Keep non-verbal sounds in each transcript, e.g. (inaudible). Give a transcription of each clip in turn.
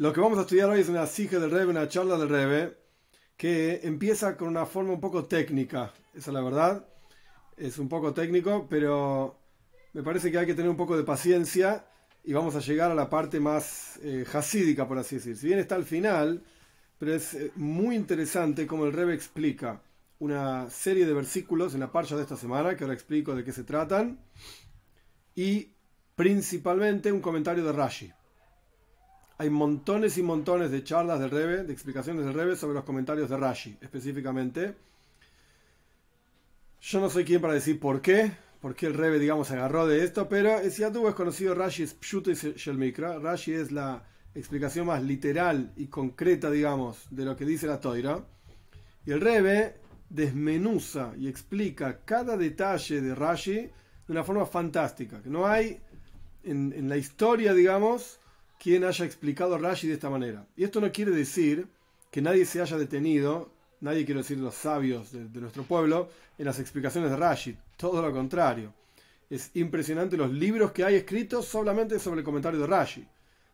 Lo que vamos a estudiar hoy es una sija del Rebe, una charla del Rebe, que empieza con una forma un poco técnica, esa es la verdad. Es un poco técnico, pero me parece que hay que tener un poco de paciencia y vamos a llegar a la parte más eh, por así decir. Si bien está al final, pero es eh, muy interesante como el Rebe explica una serie de versículos en la parcha de esta semana, que ahora explico de qué se tratan, y principalmente un comentario de Rashi hay montones y montones de charlas del Rebe, de explicaciones del Rebe sobre los comentarios de Rashi, específicamente. Yo no soy quien para decir por qué, por qué el Rebe, digamos, se agarró de esto, pero si ya tú es conocido Rashi es y Shelmikra. Rashi es la explicación más literal y concreta, digamos, de lo que dice la Toira. Y el Rebe desmenuza y explica cada detalle de Rashi de una forma fantástica. Que no hay en, en la historia, digamos, quien haya explicado Rashi de esta manera. Y esto no quiere decir que nadie se haya detenido, nadie quiero decir los sabios de, nuestro pueblo, en las explicaciones de Rashi, todo lo contrario. Es impresionante los libros que hay escritos solamente sobre el comentario de Rashi.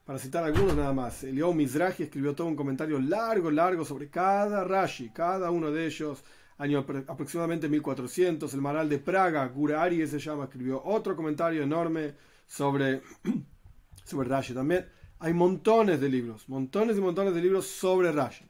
Para citar algunos nada más, Elio Mizrahi escribió todo un comentario largo, largo sobre cada Rashi, cada uno de ellos, año aproximadamente 1400. El Maral de Praga, Gurari se llama, escribió otro comentario enorme sobre, (clears throat) sobre Rashi también. Hay montones de libros, montones y montones de libros sobre Rashi.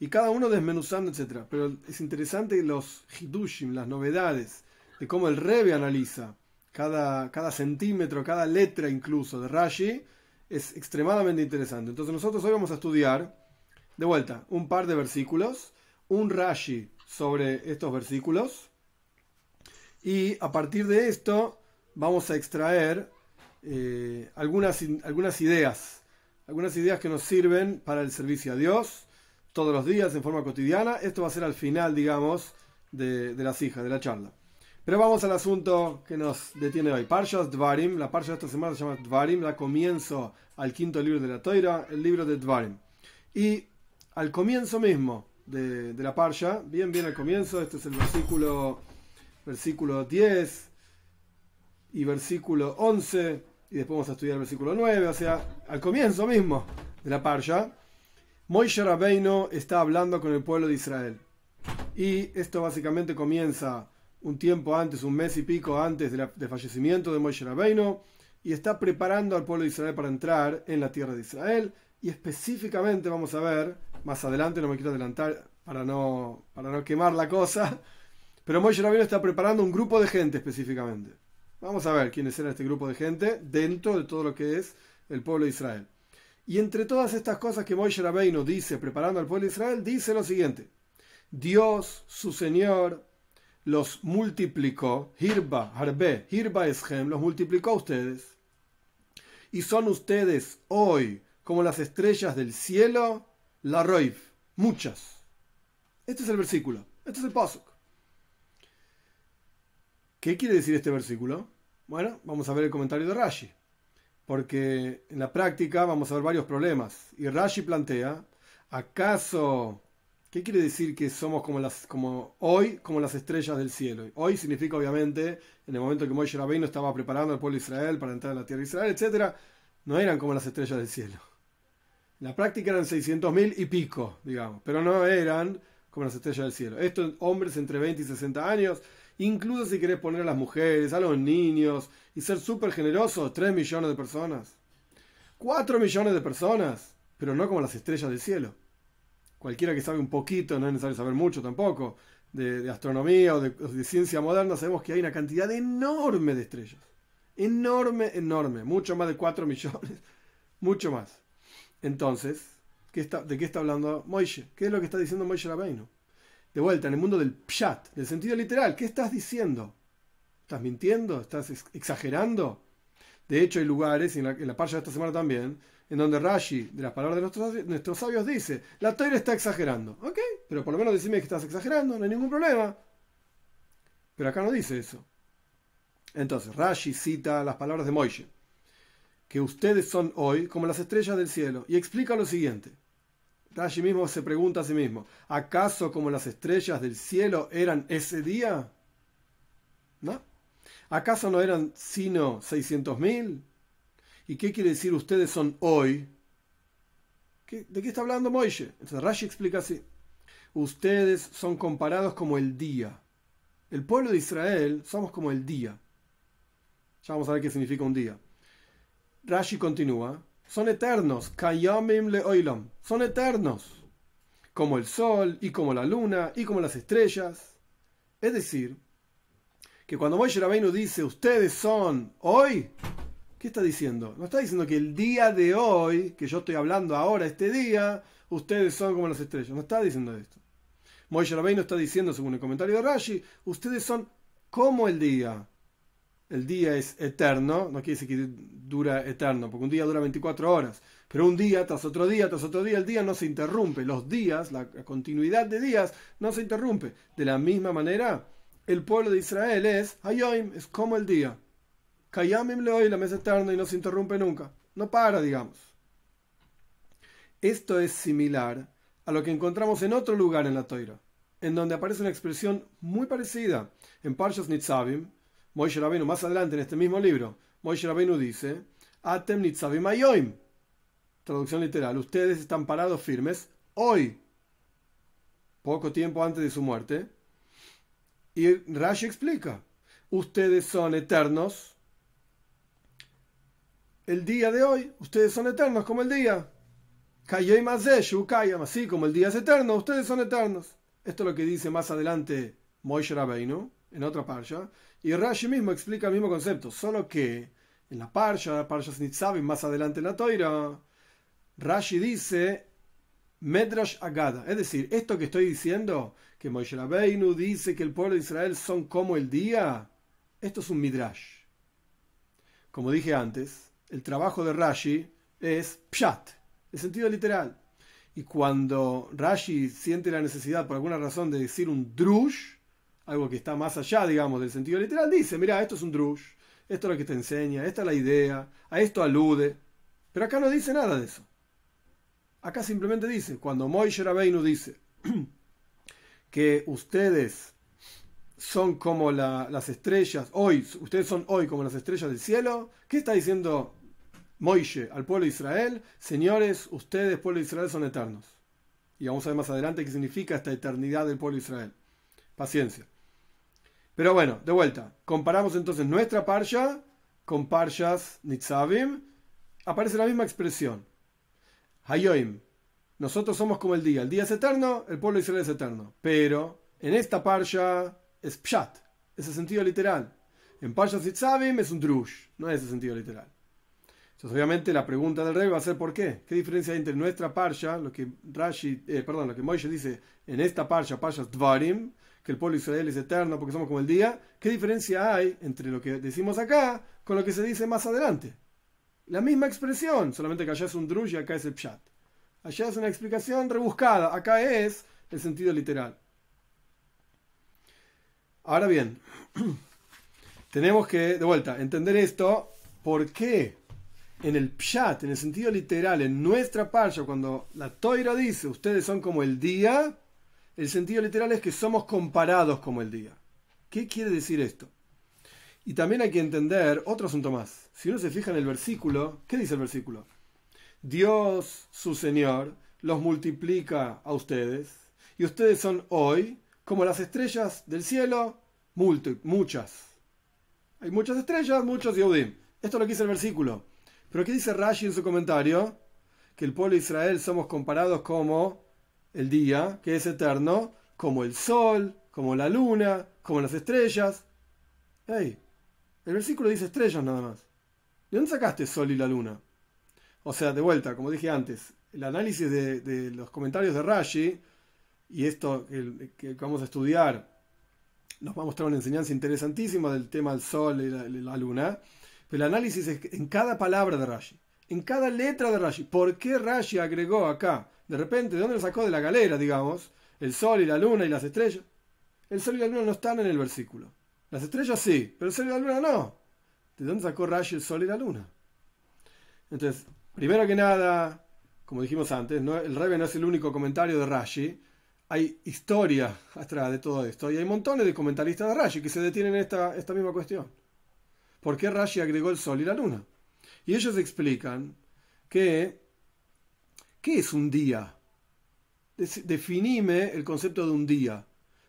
Y cada uno desmenuzando, etc. Pero es interesante los hidushim, las novedades, de cómo el Rebe analiza cada, cada centímetro, cada letra incluso de Rashi, es extremadamente interesante. Entonces nosotros hoy vamos a estudiar, de vuelta, un par de versículos, un Rashi sobre estos versículos, y a partir de esto vamos a extraer eh, algunas, algunas ideas, algunas ideas que nos sirven para el servicio a Dios todos los días en forma cotidiana. Esto va a ser al final, digamos, de, de la de la charla. Pero vamos al asunto que nos detiene hoy. Parshas Dvarim, la parsha de esta semana se llama Dvarim, la comienzo al quinto libro de la Toira, el libro de Dvarim. Y al comienzo mismo de, la parsha, bien, bien al comienzo, este es el versículo, versículo 10 y versículo 11 y después vamos a estudiar el versículo 9, o sea, al comienzo mismo de la parsha Moisés Rabbeinu está hablando con el pueblo de Israel. Y esto básicamente comienza un tiempo antes, un mes y pico antes del fallecimiento de Moisés Rabbeinu, y está preparando al pueblo de Israel para entrar en la tierra de Israel. Y específicamente vamos a ver, más adelante, no me quiero adelantar para no, para no quemar la cosa, (laughs) pero Moisés Rabbeinu está preparando un grupo de gente específicamente. Vamos a ver quiénes eran este grupo de gente dentro de todo lo que es el pueblo de Israel. Y entre todas estas cosas que Moisés Rabbeinu dice preparando al pueblo de Israel, dice lo siguiente: Dios, su Señor, los multiplicó, Hirba, Harbe, Hirba Eshem, los multiplicó a ustedes. Y son ustedes hoy como las estrellas del cielo, la Roif, muchas. Este es el versículo, este es el Pasuk. ¿Qué quiere decir este versículo? Bueno, vamos a ver el comentario de Rashi, porque en la práctica vamos a ver varios problemas. Y Rashi plantea, ¿acaso qué quiere decir que somos como las como hoy como las estrellas del cielo? Hoy significa obviamente en el momento que Moshe Rabbeinu estaba preparando al pueblo de Israel para entrar a la tierra de Israel, etc. no eran como las estrellas del cielo. En la práctica eran 600.000 y pico, digamos, pero no eran como las estrellas del cielo. Estos hombres entre 20 y 60 años, incluso si querés poner a las mujeres, a los niños y ser súper generosos, 3 millones de personas. 4 millones de personas, pero no como las estrellas del cielo. Cualquiera que sabe un poquito, no es necesario saber mucho tampoco, de, astronomía o de, ciencia moderna, sabemos que hay una cantidad enorme de estrellas. Enorme, enorme. Mucho más de 4 (laughs) millones. Mucho más. Entonces, está, ¿de qué está hablando Moishe? ¿Qué es lo que está diciendo Moishe Rabbeinu? de vuelta en el mundo del pshat, del sentido literal. ¿Qué estás diciendo? ¿Estás mintiendo? ¿Estás exagerando? De hecho, hay lugares, en la, en la parcha de esta semana también, en donde Rashi, de las palabras de nuestros, nuestros sabios, dice, la Torah está exagerando. Ok, pero por lo menos decime que estás exagerando, no hay ningún problema. Pero acá no dice eso. Entonces, Rashi cita las palabras de Moishe, que ustedes son hoy como las estrellas del cielo, y explica lo siguiente. Rashi mismo se pregunta a sí mismo, ¿acaso como las estrellas del cielo eran ese día? ¿Acaso no eran sino 600.000? ¿Y qué quiere decir ustedes son hoy? ¿De qué está hablando Moishe? Entonces Rashi explica así. Ustedes son comparados como el día. El pueblo de Israel somos como el día. Ya vamos a ver qué significa un día. Rashi continúa son eternos, Kayamim le son eternos, como el sol y como la luna y como las estrellas. Es decir, que cuando Moshe Rabbeinu dice, ustedes son hoy, ¿qué está diciendo? No está diciendo que el día de hoy, que yo estoy hablando ahora, este día, ustedes son como las estrellas. No está diciendo esto. Moshe Rabbeinu está diciendo, según el comentario de Rashi, ustedes son como el día el día es eterno, no quiere decir que dura eterno, porque un día dura 24 horas, pero un día tras otro día, tras otro día, el día no se interrumpe, los días, la continuidad de días no se interrumpe. De la misma manera, el pueblo de Israel es Hayoim, es como el día. Kayamim le hoy la mesa eterna y no se interrumpe nunca, no para, digamos. Esto es similar a lo que encontramos en otro lugar en la Toira, en donde aparece una expresión muy parecida en Parshas Nitzavim, Moishe más adelante en este mismo libro, Moishe Rabenu dice, Atem nitzavim Traducción literal, ustedes están parados firmes hoy, poco tiempo antes de su muerte. Y Rashi explica, ustedes son eternos. El día de hoy, ustedes son eternos como el día. Kayoim kayam, así como el día es eterno, ustedes son eternos. Esto es lo que dice más adelante Moishe Rabbeinu, en otra parcha. Y Rashi mismo explica el mismo concepto, solo que en la Parsha, Parsha Nitzavim, más adelante en la Toira, Rashi dice Medrash Agada, es decir, esto que estoy diciendo, que Moshe Rabbeinu dice que el pueblo de Israel son como el día, esto es un Midrash. Como dije antes, el trabajo de Rashi es Pshat, el sentido literal. Y cuando Rashi siente la necesidad por alguna razón de decir un drush, algo que está más allá, digamos, del sentido literal, dice, mira, esto es un drush, esto es lo que te enseña, esta es la idea, a esto alude. Pero acá no dice nada de eso. Acá simplemente dice, cuando Moishe Rabbeinu dice (clears throat) que ustedes son como las estrellas, hoy, ustedes son hoy como las estrellas del cielo, ¿qué está diciendo Moishe al pueblo de Israel? Señores, ustedes, pueblo de Israel, son eternos. Y vamos a ver más adelante qué significa esta eternidad del pueblo de Israel. Paciencia. Pero bueno, de vuelta, comparamos entonces nuestra parsha con parshas Nitzavim, aparece la misma expresión. Hayoim, nosotros somos como el día, el día es eterno, el pueblo de Israel es eterno. Pero en esta parsha es pshat, es sentido literal. En parshas Nitzavim es un drush, no es ese sentido literal. Entonces, obviamente, la pregunta del rey va a ser por qué. ¿Qué diferencia hay entre nuestra parsha, lo que Rashi, eh, perdón, que dice en esta parsha, parshas Dvarim, que el pueblo israelí es eterno porque somos como el día, ¿qué diferencia hay entre lo que decimos acá con lo que se dice más adelante? La misma expresión, solamente que allá es un drush y acá es el pshat. Allá es una explicación rebuscada, acá es el sentido literal. Ahora bien, (clears throat) tenemos que, de vuelta, entender esto, ¿por qué en el pshat, en el sentido literal, en nuestra parcha, cuando la toira dice, ustedes son como el día, el sentido literal es que somos comparados como el día. ¿Qué quiere decir esto? Y también hay que entender otro asunto más. Si uno se fija en el versículo, ¿qué dice el versículo? Dios, su Señor, los multiplica a ustedes, y ustedes son hoy como las estrellas del cielo, muchas. Hay muchas estrellas, muchos Yehudim. Esto es lo que dice el versículo. Pero ¿qué dice Rashi en su comentario? Que el pueblo de Israel somos comparados como el día, que es eterno, como el sol, como la luna, como las estrellas. ¡Ey! el versículo dice estrellas nada más. ¿De dónde sacaste sol y la luna? O sea, de vuelta, como dije antes, el análisis de, los comentarios de Rashi y esto que, vamos a estudiar nos va a mostrar una enseñanza interesantísima del tema del sol y la luna. Pero el análisis es en cada palabra de Rashi, en cada letra de Rashi. ¿Por qué Rashi agregó acá de repente, ¿de dónde lo sacó? De la galera, digamos. El sol y la luna y las estrellas. El sol y la luna no están en el versículo. Las estrellas sí, pero el sol y la luna no. ¿De dónde sacó Rashi el sol y la luna? Entonces, primero que nada, como dijimos antes, el Rebbe no es el único comentario de Rashi. Hay historia atrás de todo esto y hay montones de comentaristas de Rashi que se detienen en esta, esta misma cuestión. ¿Por qué Rashi agregó el sol y la luna? Y ellos explican que ¿Qué es un día? Definime el concepto de un día.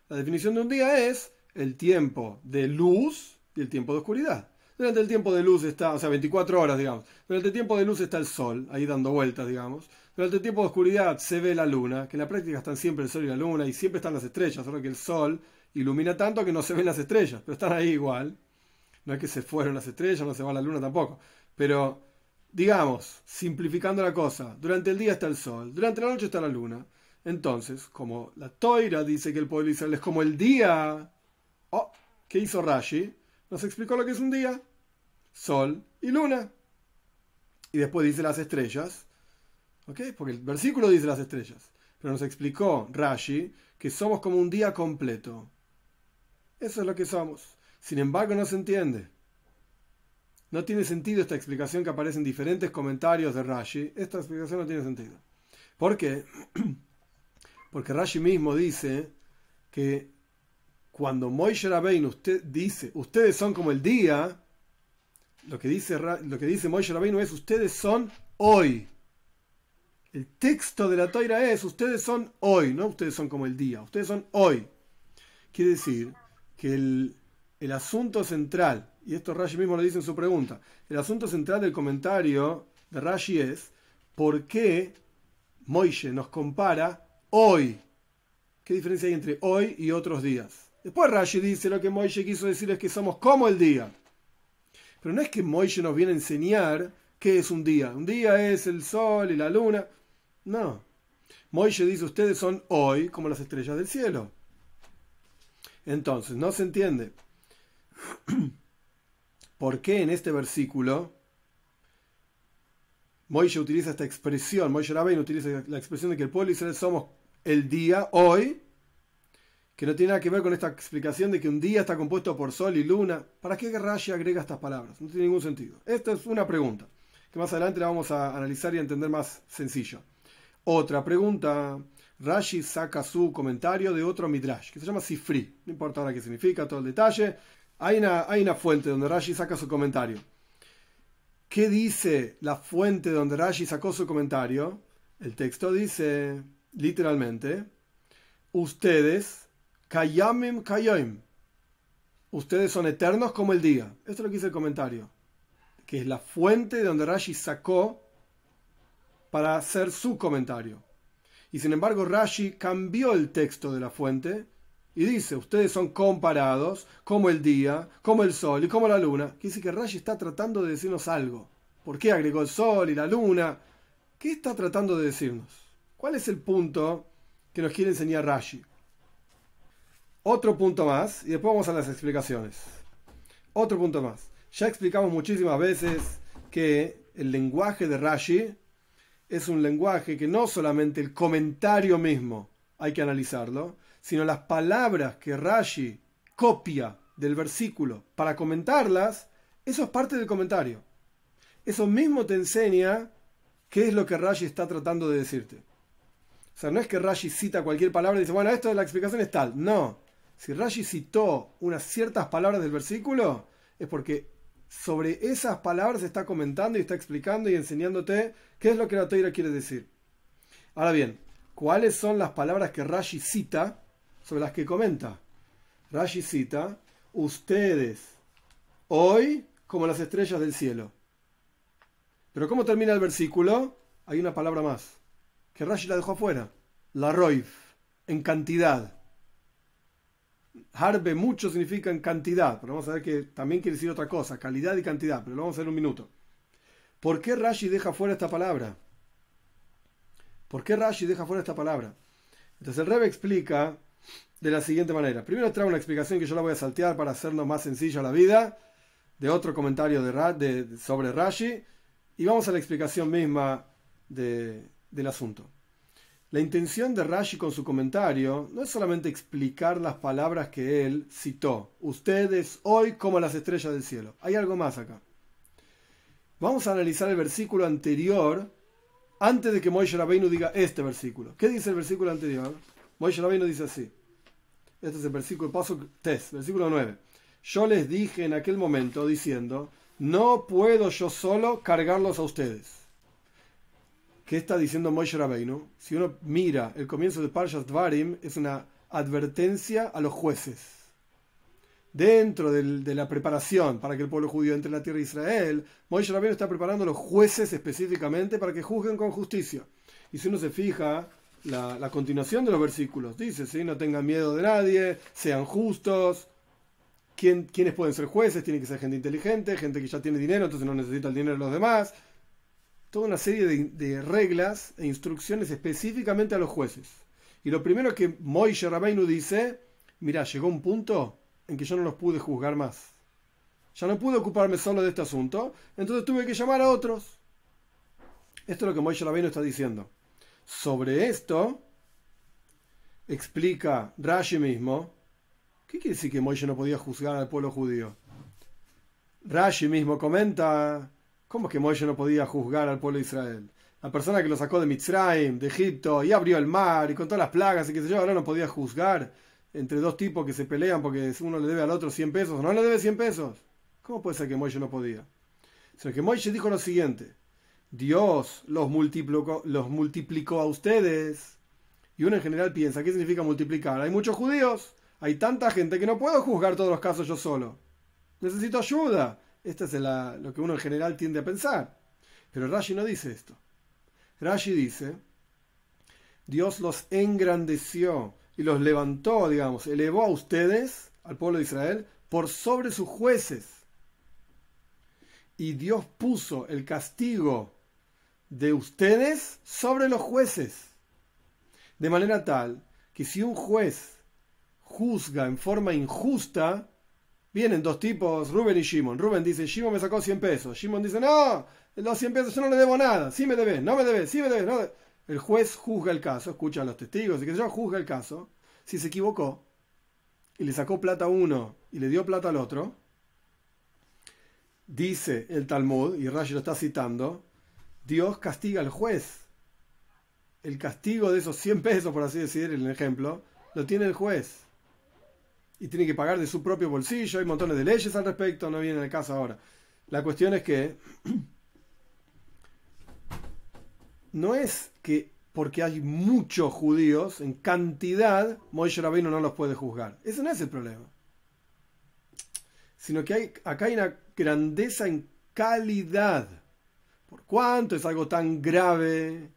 La definición de un día es el tiempo de luz y el tiempo de oscuridad. Durante el tiempo de luz está, o sea, 24 horas, digamos. Durante el tiempo de luz está el sol, ahí dando vueltas, digamos. Durante el tiempo de oscuridad se ve la luna, que en la práctica están siempre el sol y la luna, y siempre están las estrellas, solo que el sol ilumina tanto que no se ven las estrellas, pero están ahí igual. No es que se fueron las estrellas, no se va la luna tampoco. Pero Digamos, simplificando la cosa, durante el día está el sol, durante la noche está la luna. Entonces, como la toira dice que el pueblo Israel es como el día, oh, ¿qué hizo Rashi? Nos explicó lo que es un día, sol y luna. Y después dice las estrellas, ¿ok? Porque el versículo dice las estrellas. Pero nos explicó Rashi que somos como un día completo. Eso es lo que somos. Sin embargo, no se entiende. No tiene sentido esta explicación que aparece en diferentes comentarios de Rashi. Esta explicación no tiene sentido. ¿Por qué? (clears throat) Porque Rashi mismo dice que cuando Moishe Rabbeinu usted dice, ustedes son como el día, lo que dice, lo que dice Moishe es, ustedes son hoy. El texto de la toira es, ustedes son hoy, no ustedes son como el día, ustedes son hoy. Quiere decir que el, el asunto central y esto Rashi mismo lo dice en su pregunta, el asunto central del comentario de Rashi es por qué Moishe nos compara hoy. ¿Qué diferencia hay entre hoy y otros días? Después Rashi dice lo que Moishe quiso decir es que somos como el día. Pero no es que Moishe nos viene a enseñar qué es un día. Un día es el sol y la luna. No. Moishe dice, ustedes son hoy como las estrellas del cielo. Entonces, no se entiende (clears throat) por qué en este versículo Moishe utiliza esta expresión, Moishe Rabén utiliza la expresión de que el pueblo Israel somos el día, hoy, que no tiene nada que ver con esta explicación de que un día está compuesto por sol y luna. ¿Para qué Rashi agrega estas palabras? No tiene ningún sentido. Esta es una pregunta, que más adelante la vamos a analizar y entender más sencillo. Otra pregunta, Rashi saca su comentario de otro Midrash, que se llama Sifri, no importa ahora qué significa, todo el detalle, hay una, fuente donde Rashi saca su comentario. ¿Qué dice la fuente donde Rashi sacó su comentario? El texto dice, literalmente, ustedes, kayamim kayoim, ustedes son eternos como el día. Esto es lo que dice el comentario, que es la fuente donde Rashi sacó para hacer su comentario. Y sin embargo, Rashi cambió el texto de la fuente y dice, ustedes son comparados como el día, como el sol y como la luna. Quiere dice que Rashi está tratando de decirnos algo. ¿Por qué agregó el sol y la luna? ¿Qué está tratando de decirnos? ¿Cuál es el punto que nos quiere enseñar Rashi? Otro punto más, y después vamos a las explicaciones. Otro punto más. Ya explicamos muchísimas veces que el lenguaje de Rashi es un lenguaje que no solamente el comentario mismo hay que analizarlo, sino las palabras que Rashi copia del versículo para comentarlas, eso es parte del comentario. Eso mismo te enseña qué es lo que Rashi está tratando de decirte. O sea, no es que Rashi cita cualquier palabra y dice, bueno, esto de la explicación es tal. No. Si Rashi citó unas ciertas palabras del versículo, es porque sobre esas palabras está comentando y está explicando y enseñándote qué es lo que la Teira quiere decir. Ahora bien, ¿cuáles son las palabras que Rashi cita? sobre las que comenta. Rashi cita, ustedes, hoy como las estrellas del cielo. Pero ¿cómo termina el versículo? Hay una palabra más, que Rashi la dejó afuera, la roif, en cantidad. Harbe mucho significa en cantidad, pero vamos a ver que también quiere decir otra cosa, calidad y cantidad, pero lo vamos a ver en un minuto. ¿Por qué Rashi deja fuera esta palabra? ¿Por qué Rashi deja fuera esta palabra? Entonces el Rebe explica de la siguiente manera. Primero traigo una explicación que yo la voy a saltear para hacernos más sencilla la vida, de otro comentario sobre Rashi, y vamos a la explicación misma del asunto. La intención de Rashi con su comentario no es solamente explicar las palabras que él citó, ustedes hoy como las estrellas del cielo. Hay algo más acá. Vamos a analizar el versículo anterior antes de que Moisés Rabbeinu diga este versículo. ¿Qué dice el versículo anterior? Moisés Rabbeinu dice así: este es el versículo, paso versículo 9. Yo les dije en aquel momento diciendo, no puedo yo solo cargarlos a ustedes. ¿Qué está diciendo Moshe Rabbeinu? Si uno mira el comienzo de Parshat varim es una advertencia a los jueces dentro de la preparación para que el pueblo judío entre en la tierra de Israel, Moisés Rabbeinu está preparando a los jueces específicamente para que juzguen con justicia. Y si uno se fija la, continuación de los versículos. Dice, ¿sí? no tengan miedo de nadie, sean justos. ¿Quién, ¿Quiénes pueden ser jueces? Tiene que ser gente inteligente, gente que ya tiene dinero, entonces no necesita el dinero de los demás. Toda una serie de, reglas e instrucciones específicamente a los jueces. Y lo primero que Moishe Rabbeinu dice, mira, llegó un punto en que yo no los pude juzgar más. Ya no pude ocuparme solo de este asunto, entonces tuve que llamar a otros. Esto es lo que Moishe Rabbeinu está diciendo. Sobre esto, explica Rashi mismo, ¿qué quiere decir que Moisés no podía juzgar al pueblo judío? Rashi mismo comenta, ¿cómo es que Moisés no podía juzgar al pueblo de Israel? La persona que lo sacó de Mitzrayim, de Egipto, y abrió el mar, y con todas las plagas, y qué sé yo, ahora no podía juzgar entre dos tipos que se pelean porque uno le debe al otro 100 pesos, no le debe 100 pesos. ¿Cómo puede ser que Moisés no podía? O que Moisés dijo lo siguiente, Dios los multiplicó, los multiplicó a ustedes. Y uno en general piensa, ¿qué significa multiplicar? Hay muchos judíos, hay tanta gente que no puedo juzgar todos los casos yo solo. Necesito ayuda. Esto es lo que uno en general tiende a pensar. Pero Rashi no dice esto. Rashi dice, Dios los engrandeció y los levantó, digamos, elevó a ustedes, al pueblo de Israel, por sobre sus jueces. Y Dios puso el castigo de ustedes sobre los jueces. De manera tal que si un juez juzga en forma injusta, vienen dos tipos, Rubén y Shimon. Rubén dice, Shimon me sacó 100 pesos. Shimon dice, no, los 100 pesos yo no le debo nada. Sí me debes, no me debes, sí me debes. El juez juzga el caso, escucha a los testigos y que yo juzga el caso. Si se equivocó y le sacó plata a uno y le dio plata al otro, dice el Talmud, y Rashi lo está citando, Dios castiga al juez. El castigo de esos 100 pesos, por así decir, en el ejemplo, lo tiene el juez. Y tiene que pagar de su propio bolsillo. Hay montones de leyes al respecto, no viene el caso ahora. La cuestión es que (clears throat) no es que porque hay muchos judíos en cantidad, Moisés Rabino no los puede juzgar. Ese no es el problema. Sino que hay, acá hay una grandeza en calidad. Por es algo tan grave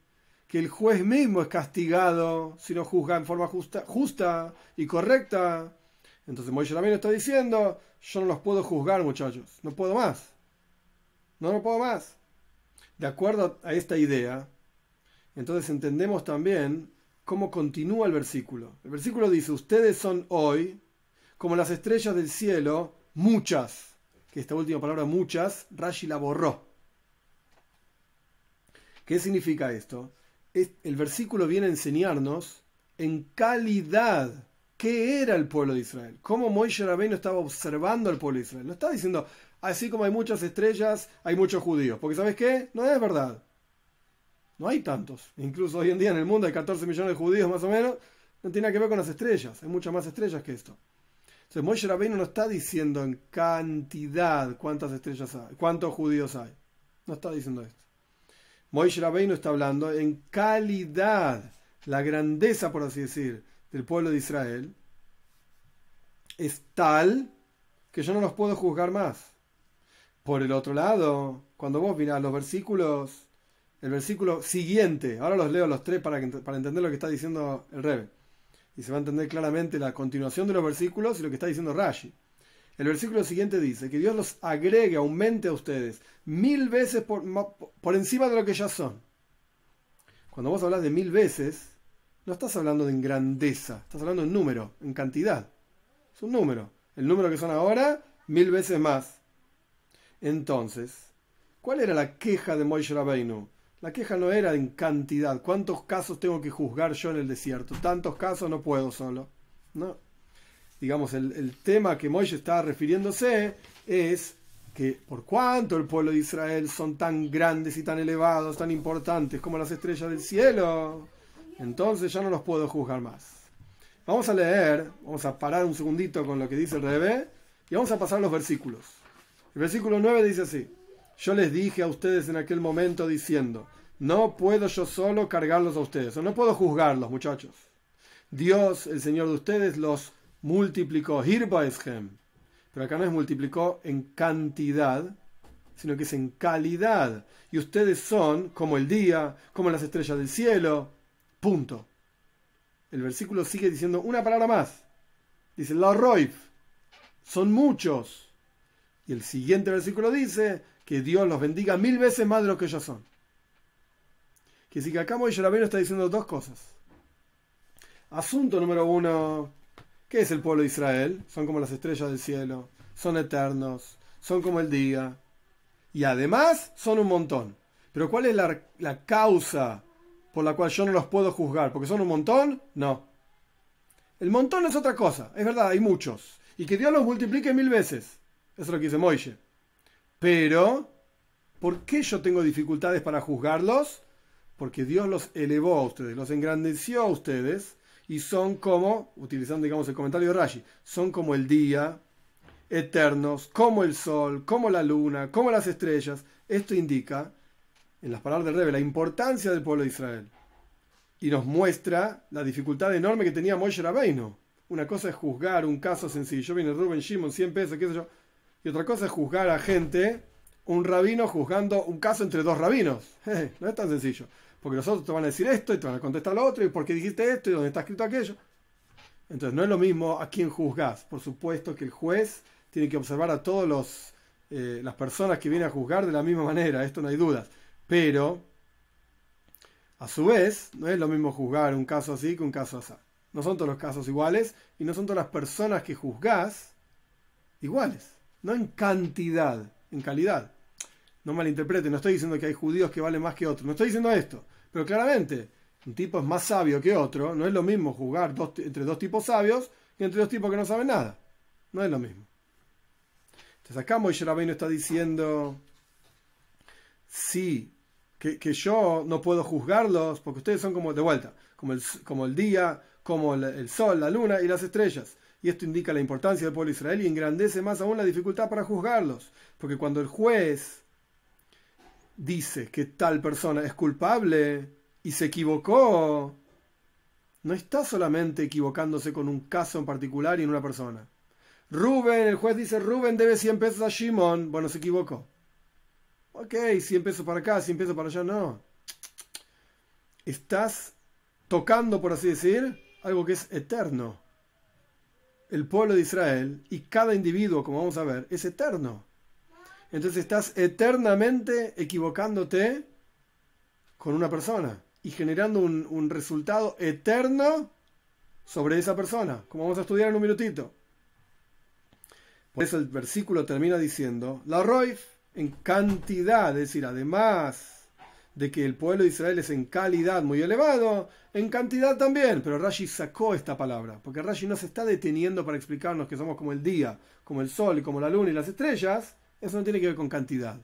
que el juez mismo es castigado si no juzga en forma justa, justa y correcta. Entonces Moisés también está diciendo, yo no los puedo juzgar muchachos, no puedo más. No, no puedo más. De acuerdo a esta idea, entonces entendemos también cómo continúa el versículo. El versículo dice, ustedes son hoy como las estrellas del cielo, muchas. Que esta última palabra, muchas, Rashi la borró. ¿Qué significa esto? el versículo viene a enseñarnos en calidad qué era el pueblo de Israel, cómo Moisés Rabbeinu estaba observando al pueblo de Israel. No está diciendo, así como hay muchas estrellas, hay muchos judíos, porque ¿sabes qué? No es verdad. No hay tantos. Incluso hoy en día en el mundo hay 14 millones de judíos más o menos. No tiene nada que ver con las estrellas. Hay muchas más estrellas que esto. Entonces Moisés Rabbeinu no está diciendo en cantidad cuántas estrellas hay, cuántos judíos hay. No está diciendo esto. Moishe Rabbeinu está hablando en calidad, la grandeza, por así decir, del pueblo de Israel, es tal que yo no los puedo juzgar más. Por el otro lado, cuando vos mirás los versículos, el versículo siguiente, ahora los leo los tres para, para entender lo que está diciendo el Rebe, y se va a entender claramente la continuación de los versículos y lo que está diciendo Rashi. El versículo siguiente dice que Dios los agregue, aumente a ustedes mil veces por, por encima de lo que ya son. Cuando vos hablas de mil veces, no estás hablando de en grandeza, estás hablando en número, en cantidad. Es un número. El número que son ahora, mil veces más. Entonces, ¿cuál era la queja de Moisés Rabbeinu? La queja no era en cantidad. ¿Cuántos casos tengo que juzgar yo en el desierto? Tantos casos no puedo solo. No digamos, el, tema que Moisés está refiriéndose es que por cuanto el pueblo de Israel son tan grandes y tan elevados, tan importantes como las estrellas del cielo, entonces ya no los puedo juzgar más. Vamos a leer, vamos a parar un segundito con lo que dice el revés y vamos a pasar los versículos. El versículo 9 dice así, yo les dije a ustedes en aquel momento diciendo, no puedo yo solo cargarlos a ustedes, o no puedo juzgarlos muchachos. Dios, el Señor de ustedes, los multiplicó, pero acá no es multiplicó en cantidad, sino que es en calidad. Y ustedes son como el día, como las estrellas del cielo. Punto. El versículo sigue diciendo una palabra más. Dice, la son muchos. Y el siguiente versículo dice que Dios los bendiga mil veces más de lo que ellos son. Que si que acá Moisés está diciendo dos cosas. Asunto número uno, ¿Qué es el pueblo de Israel? Son como las estrellas del cielo, son eternos, son como el día. Y además son un montón. Pero ¿cuál es la, causa por la cual yo no los puedo juzgar? ¿Porque son un montón? No. El montón es otra cosa, es verdad, hay muchos. Y que Dios los multiplique mil veces. Eso es lo que dice Moishe. Pero, ¿por qué yo tengo dificultades para juzgarlos? Porque Dios los elevó a ustedes, los engrandeció a ustedes y son como, utilizando digamos el comentario de Rashi, son como el día, eternos, como el sol, como la luna, como las estrellas. Esto indica, en las palabras del Rebe, la importancia del pueblo de Israel. Y nos muestra la dificultad enorme que tenía Moshe Rabbeinu. Una cosa es juzgar un caso sencillo. Viene Rubén Shimon, 100 pesos, qué sé yo. Y otra cosa es juzgar a gente, un rabino juzgando un caso entre dos rabinos. (laughs) no es tan sencillo porque los otros te van a decir esto y te van a contestar lo otro, y por qué dijiste esto y dónde está escrito aquello. Entonces no es lo mismo a quién juzgás. Por supuesto que el juez tiene que observar a todas eh, las personas que vienen a juzgar de la misma manera, esto no hay dudas. Pero, a su vez, no es lo mismo juzgar un caso así que un caso así. No son todos los casos iguales y no son todas las personas que juzgas iguales. No en cantidad, en calidad. No malinterprete, no estoy diciendo que hay judíos que valen más que otros. No estoy diciendo esto. Pero claramente, un tipo es más sabio que otro, no es lo mismo jugar entre dos tipos sabios y entre dos tipos que no saben nada. No es lo mismo. Entonces acá y Rabbeinu está diciendo, sí, que, yo no puedo juzgarlos porque ustedes son como de vuelta, como el, como el día, como el, el sol, la luna y las estrellas. Y esto indica la importancia del pueblo israel y engrandece más aún la dificultad para juzgarlos, porque cuando el juez dice que tal persona es culpable y se equivocó, no está solamente equivocándose con un caso en particular y en una persona. Rubén, el juez dice, Rubén debe 100 pesos a Shimon. Bueno, se equivocó. Ok, 100 pesos para acá, 100 pesos para allá, no. Estás tocando, por así decir, algo que es eterno. El pueblo de Israel y cada individuo, como vamos a ver, es eterno. Entonces estás eternamente equivocándote con una persona y generando un, resultado eterno sobre esa persona, como vamos a estudiar en un minutito. Por eso el versículo termina diciendo, la Roif en cantidad, es decir, además de que el pueblo de Israel es en calidad muy elevado, en cantidad también, pero Rashi sacó esta palabra, porque Rashi no se está deteniendo para explicarnos que somos como el día, como el sol, y como la luna y las estrellas, eso no tiene que ver con cantidad,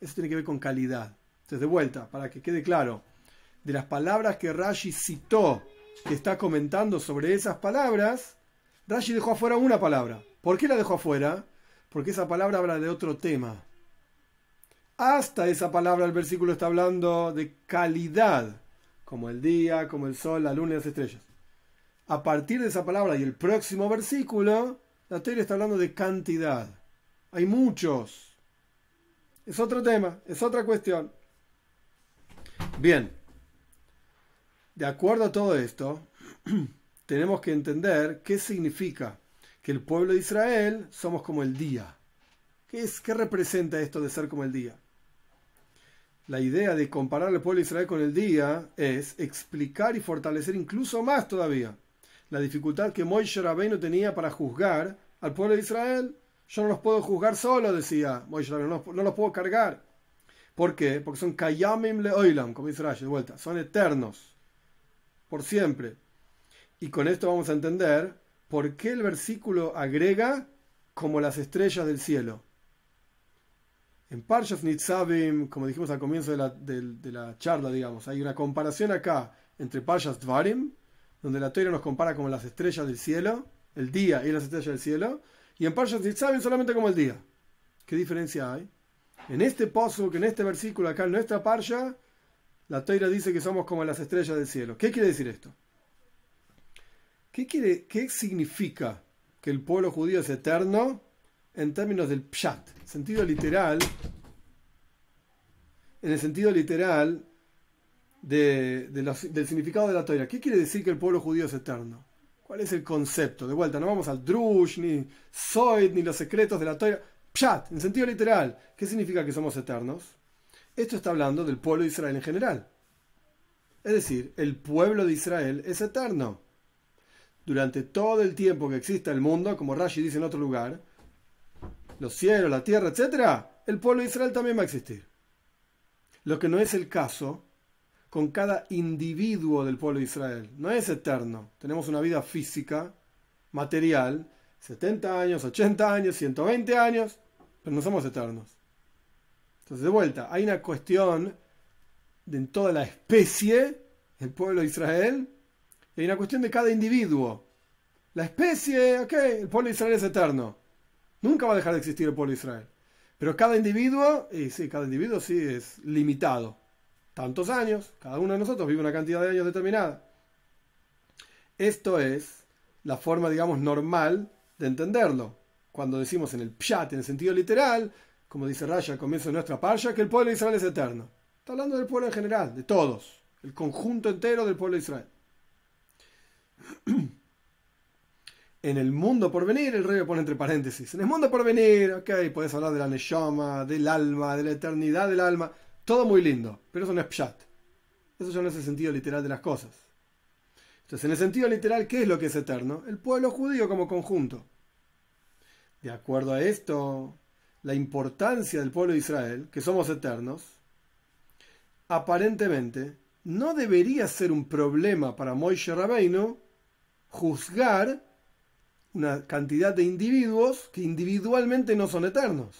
eso tiene que ver con calidad. Entonces, de vuelta, para que quede claro, de las palabras que Rashi citó, que está comentando sobre esas palabras, Rashi dejó afuera una palabra. ¿Por qué la dejó afuera? Porque esa palabra habla de otro tema. Hasta esa palabra el versículo está hablando de calidad, como el día, como el sol, la luna y las estrellas. A partir de esa palabra y el próximo versículo, la teoría está hablando de cantidad. Hay muchos. Es otro tema, es otra cuestión. Bien. De acuerdo a todo esto, (clears throat) tenemos que entender qué significa que el pueblo de Israel somos como el día. ¿Qué, es, representa esto de ser como el día? La idea de comparar el pueblo de Israel con el día es explicar y fortalecer incluso más todavía la dificultad que Moisés Rabbeinu tenía para juzgar al pueblo de Israel yo no los puedo juzgar solo, decía no, los puedo cargar. ¿Por qué? Porque son kayamim oilam, como dice de vuelta, son eternos, por siempre. Y con esto vamos a entender por qué el versículo agrega como las estrellas del cielo. En Parshas Nitzavim, como dijimos al comienzo de la, charla, digamos, hay una comparación acá entre Parshas Dvarim, donde la teoría nos compara como las estrellas del cielo, el día y las estrellas del cielo, y en si saben solamente como el día. ¿Qué diferencia hay? En este pozo, que en este versículo, acá en nuestra Parsha, la Toira dice que somos como las estrellas del cielo. ¿Qué quiere decir esto? ¿Qué, quiere, qué significa que el pueblo judío es eterno en términos del pshat? Sentido literal. En el sentido literal del significado de la Torah. ¿Qué quiere decir que el pueblo judío es eterno? ¿Cuál es el concepto? De vuelta, no vamos al Drush, ni Zoid, ni los secretos de la Toya. Pshat, en sentido literal. ¿Qué significa que somos eternos? Esto está hablando del pueblo de Israel en general. Es decir, el pueblo de Israel es eterno. Durante todo el tiempo que exista el mundo, como Rashi dice en otro lugar, los cielos, la tierra, etc., el pueblo de Israel también va a existir. Lo que no es el caso con cada individuo del pueblo de Israel. No es eterno. Tenemos una vida física, material, 70 años, 80 años, 120 años, pero no somos eternos. Entonces, de vuelta, hay una cuestión de toda la especie, el pueblo de Israel, y hay una cuestión de cada individuo. La especie, ok, el pueblo de Israel es eterno. Nunca va a dejar de existir el pueblo de Israel. Pero cada individuo, y sí, cada individuo sí es limitado tantos años, cada uno de nosotros vive una cantidad de años determinada. Esto es la forma, digamos, normal de entenderlo. Cuando decimos en el pshat, en el sentido literal, como dice Raya al comienzo de nuestra parcha, que el pueblo de Israel es eterno. Está hablando del pueblo en general, de todos, el conjunto entero del pueblo de Israel. (clears throat) En el mundo por venir, el rey lo pone entre paréntesis. En el mundo por venir, ok, puedes hablar de la neshama, del alma, de la eternidad del alma. Todo muy lindo, pero eso no es pshat. Eso ya no es el sentido literal de las cosas. Entonces, en el sentido literal, ¿qué es lo que es eterno? El pueblo judío como conjunto. De acuerdo a esto, la importancia del pueblo de Israel, que somos eternos, aparentemente no debería ser un problema para Moishe Rabeino juzgar una cantidad de individuos que individualmente no son eternos.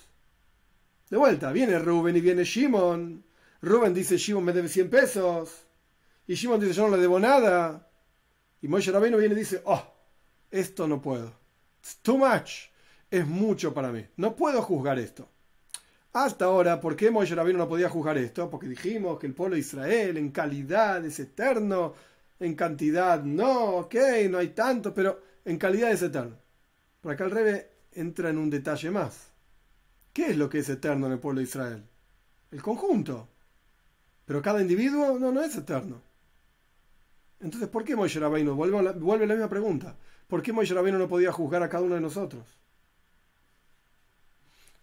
De vuelta, viene Rubén y viene Shimon. Rubén dice, Shimon me debe 100 pesos. Y Shimon dice, yo no le debo nada. Y Moshe Rabino viene y dice, oh, esto no puedo. It's too much. Es mucho para mí. No puedo juzgar esto. Hasta ahora, ¿por qué Moshe Rabino no podía juzgar esto? Porque dijimos que el pueblo de Israel en calidad es eterno, en cantidad no, ok, no hay tanto, pero en calidad es eterno. Por acá al revés entra en un detalle más. ¿Qué es lo que es eterno en el pueblo de Israel? El conjunto. Pero cada individuo no, no es eterno. Entonces, ¿por qué Moisés Rabbeinu? Vuelve la, misma pregunta. ¿Por qué Moisés Rabbeinu no podía juzgar a cada uno de nosotros?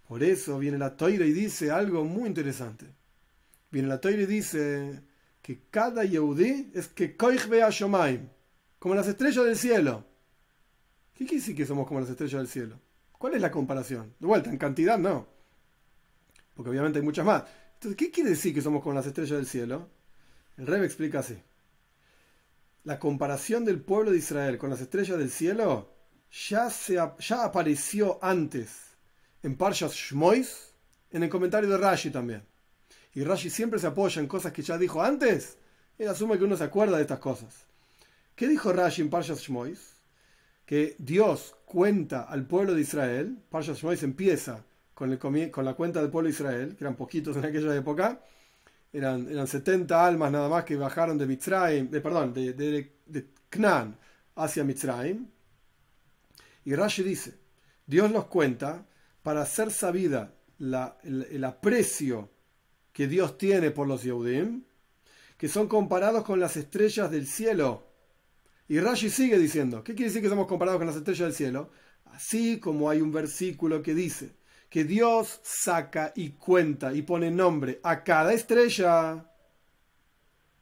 Por eso viene la Toira y dice algo muy interesante. Viene la Toira y dice que cada Yehudi es que Koich vea como las estrellas del cielo. ¿Qué quiere decir que somos como las estrellas del cielo? ¿Cuál es la comparación? De vuelta, en cantidad no. Porque obviamente hay muchas más. Entonces, ¿qué quiere decir que somos con las estrellas del cielo? El rey explica así. La comparación del pueblo de Israel con las estrellas del cielo ya, se, ya apareció antes en Parshas Shmois, en el comentario de Rashi también. Y Rashi siempre se apoya en cosas que ya dijo antes. Él asume que uno se acuerda de estas cosas. ¿Qué dijo Rashi en Parshas Shmois? que Dios cuenta al pueblo de Israel, Parsha empieza con, con la cuenta del pueblo de Israel, que eran poquitos en aquella época, eran, eran 70 almas nada más que bajaron de Mitzrayim, de, perdón, de, de, Knan hacia Mitzrayim. Y Rashi dice, Dios los cuenta para hacer sabida el, el, aprecio que Dios tiene por los Yehudim, que son comparados con las estrellas del cielo y Rashi sigue diciendo, ¿qué quiere decir que somos comparados con las estrellas del cielo? Así como hay un versículo que dice que Dios saca y cuenta y pone nombre a cada estrella,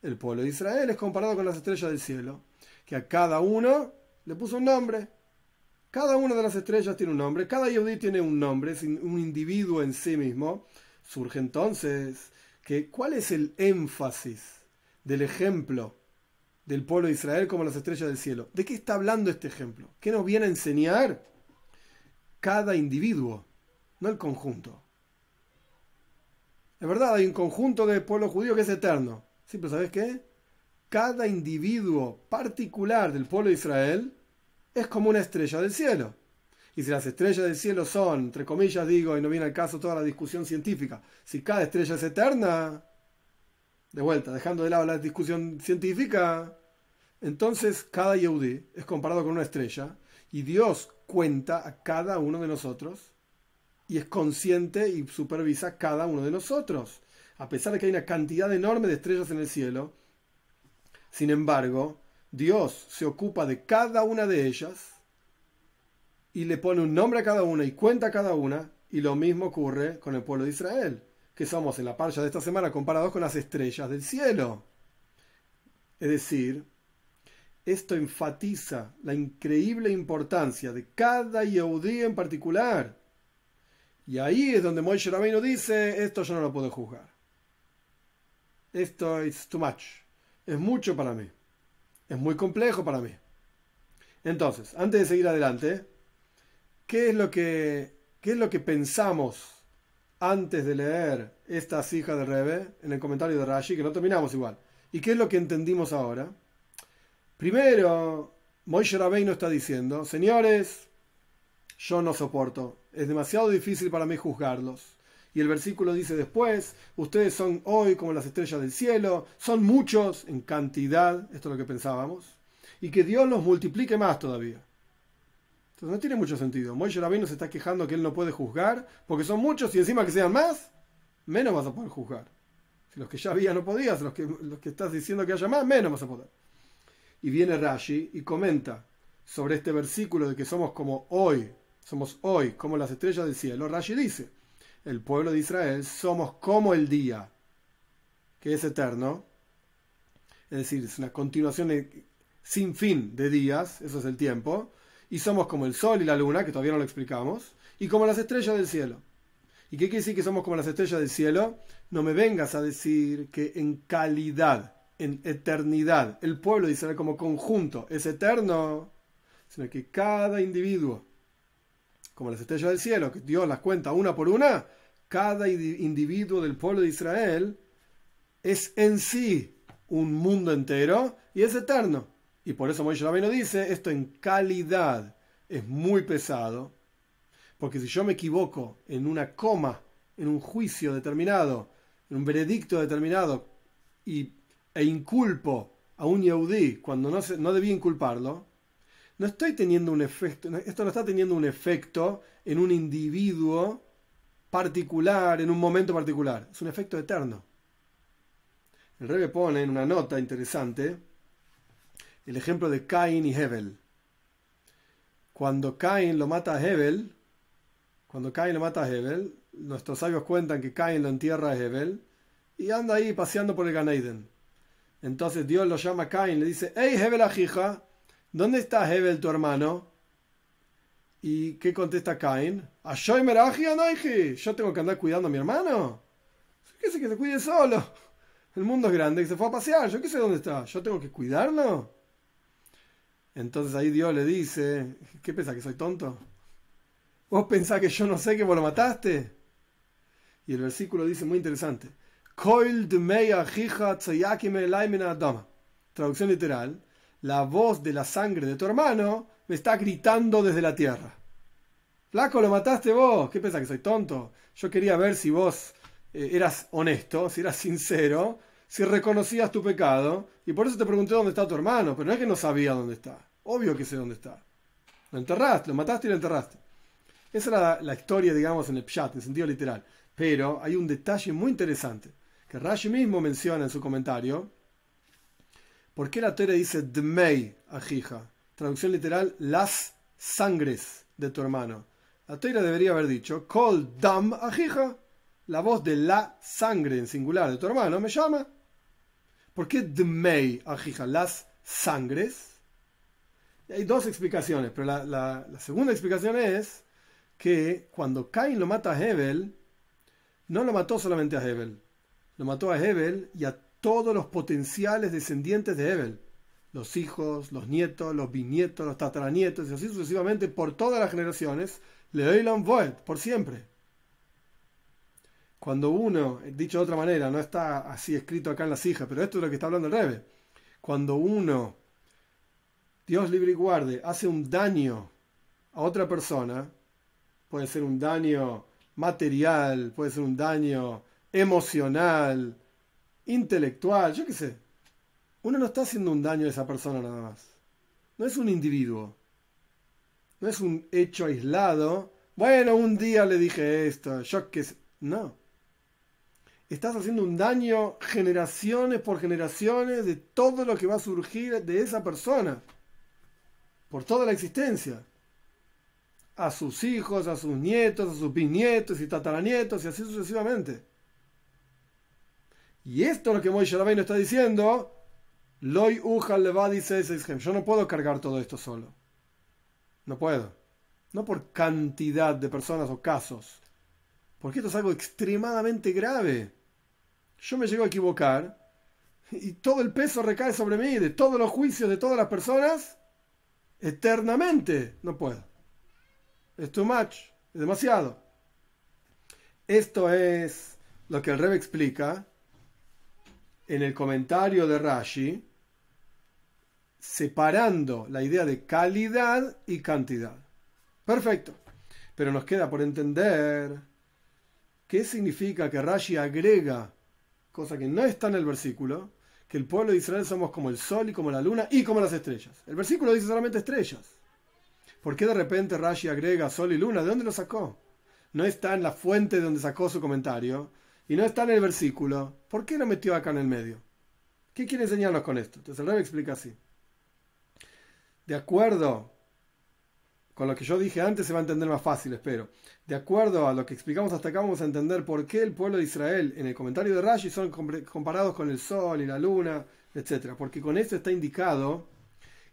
el pueblo de Israel es comparado con las estrellas del cielo, que a cada uno le puso un nombre. Cada una de las estrellas tiene un nombre, cada Yehudi tiene un nombre, es un individuo en sí mismo. Surge entonces que cuál es el énfasis del ejemplo del pueblo de Israel como las estrellas del cielo. ¿De qué está hablando este ejemplo? ¿Qué nos viene a enseñar cada individuo, no el conjunto? Es verdad, hay un conjunto de pueblo judío que es eterno. Sí, pero ¿sabes qué? Cada individuo particular del pueblo de Israel es como una estrella del cielo. Y si las estrellas del cielo son, entre comillas digo, y no viene al caso toda la discusión científica, si cada estrella es eterna, de vuelta, dejando de lado la discusión científica, entonces cada Yehudi es comparado con una estrella y Dios cuenta a cada uno de nosotros y es consciente y supervisa a cada uno de nosotros. A pesar de que hay una cantidad enorme de estrellas en el cielo, sin embargo, Dios se ocupa de cada una de ellas y le pone un nombre a cada una y cuenta a cada una, y lo mismo ocurre con el pueblo de Israel que somos en la parcha de esta semana comparados con las estrellas del cielo. Es decir, esto enfatiza la increíble importancia de cada Yehudí en particular. Y ahí es donde Moshe Rabbeinu dice, esto yo no lo puedo juzgar. Esto es too much. Es mucho para mí. Es muy complejo para mí. Entonces, antes de seguir adelante, ¿qué es lo que, qué es lo que pensamos antes de leer esta hijas de Rebe en el comentario de Rashi, que no terminamos igual. ¿Y qué es lo que entendimos ahora? Primero, Moishe no está diciendo, señores, yo no soporto, es demasiado difícil para mí juzgarlos. Y el versículo dice después, ustedes son hoy como las estrellas del cielo, son muchos en cantidad, esto es lo que pensábamos, y que Dios los multiplique más todavía. Entonces no tiene mucho sentido. Moishe Rabbeinu se está quejando que él no puede juzgar, porque son muchos y encima que sean más, menos vas a poder juzgar. Si los que ya había no podías, los que, los que estás diciendo que haya más, menos vas a poder. Y viene Rashi y comenta sobre este versículo de que somos como hoy, somos hoy, como las estrellas del cielo. Rashi dice, el pueblo de Israel somos como el día, que es eterno. Es decir, es una continuación sin fin de días, eso es el tiempo y somos como el Sol y la Luna, que todavía no lo explicamos, y como las estrellas del cielo. ¿Y qué quiere decir que somos como las estrellas del cielo? No me vengas a decir que en calidad, en eternidad, el pueblo de Israel como conjunto es eterno, sino que cada individuo, como las estrellas del cielo, que Dios las cuenta una por una, cada individuo del pueblo de Israel es en sí un mundo entero y es eterno. Y por eso Moisés Rabino dice, esto en calidad es muy pesado, porque si yo me equivoco en una coma, en un juicio determinado, en un veredicto determinado, y, e inculpo a un Yehudí cuando no, no debía inculparlo, no estoy teniendo un efecto, esto no está teniendo un efecto en un individuo particular, en un momento particular, es un efecto eterno. El rey pone en una nota interesante, el ejemplo de Cain y Hebel. Cuando Cain lo mata a Hebel, cuando Cain lo mata a Hebel, nuestros sabios cuentan que Cain lo entierra a Hebel y anda ahí paseando por el Ganaiden. Entonces Dios lo llama a Cain, le dice, hey Hebel ajija, ¿dónde está Hebel tu hermano? ¿Y qué contesta Cain? Yo tengo que andar cuidando a mi hermano. ¿Qué sé que se cuide solo? El mundo es grande, que se fue a pasear. Yo qué sé dónde está. Yo tengo que cuidarlo. Entonces ahí Dios le dice, ¿qué pensás que soy tonto? ¿Vos pensás que yo no sé que vos lo mataste? Y el versículo dice muy interesante. Traducción literal, la voz de la sangre de tu hermano me está gritando desde la tierra. Flaco, lo mataste vos. ¿Qué pensás que soy tonto? Yo quería ver si vos eh, eras honesto, si eras sincero si reconocías tu pecado, y por eso te pregunté dónde está tu hermano, pero no es que no sabía dónde está, obvio que sé dónde está. Lo enterraste, lo mataste y lo enterraste. Esa era la, historia, digamos, en el chat en sentido literal. Pero hay un detalle muy interesante, que Rashi mismo menciona en su comentario. ¿Por qué la Torah dice Dmei ajija? Traducción literal, las sangres de tu hermano. La Torah debería haber dicho, call dam ajija. La voz de la sangre en singular de tu hermano me llama. ¿Por qué Dmei Las sangres. hay dos explicaciones, pero la, segunda explicación es que cuando Cain lo mata a Hebel, no lo mató solamente a Hebel, lo mató a Hebel y a todos los potenciales descendientes de Hebel, los hijos, los nietos, los bisnietos, los tataranietos y así sucesivamente por todas las generaciones, le doy void por siempre. Cuando uno, dicho de otra manera, no está así escrito acá en las hijas, pero esto es lo que está hablando el Rebe. Cuando uno, Dios libre y guarde, hace un daño a otra persona, puede ser un daño material, puede ser un daño emocional, intelectual, yo qué sé. Uno no está haciendo un daño a esa persona nada más. No es un individuo. No es un hecho aislado. Bueno, un día le dije esto, yo qué sé. No estás haciendo un daño generaciones por generaciones de todo lo que va a surgir de esa persona, por toda la existencia, a sus hijos, a sus nietos, a sus bisnietos y tataranietos y así sucesivamente. Y esto es lo que Moisés nos está diciendo, Ujal dice yo no puedo cargar todo esto solo, no puedo, no por cantidad de personas o casos, porque esto es algo extremadamente grave yo me llego a equivocar y todo el peso recae sobre mí, de todos los juicios de todas las personas, eternamente no puedo. Es too much, es demasiado. Esto es lo que el rev explica en el comentario de Rashi, separando la idea de calidad y cantidad. Perfecto. Pero nos queda por entender qué significa que Rashi agrega cosa que no está en el versículo, que el pueblo de Israel somos como el sol y como la luna y como las estrellas. El versículo dice solamente estrellas. ¿Por qué de repente Rashi agrega sol y luna? ¿De dónde lo sacó? No está en la fuente de donde sacó su comentario y no está en el versículo. ¿Por qué lo metió acá en el medio? ¿Qué quiere enseñarnos con esto? Entonces el rey explica así. De acuerdo con lo que yo dije antes se va a entender más fácil, espero. De acuerdo a lo que explicamos hasta acá, vamos a entender por qué el pueblo de Israel en el comentario de Rashi son comparados con el sol y la luna, etc. Porque con esto está indicado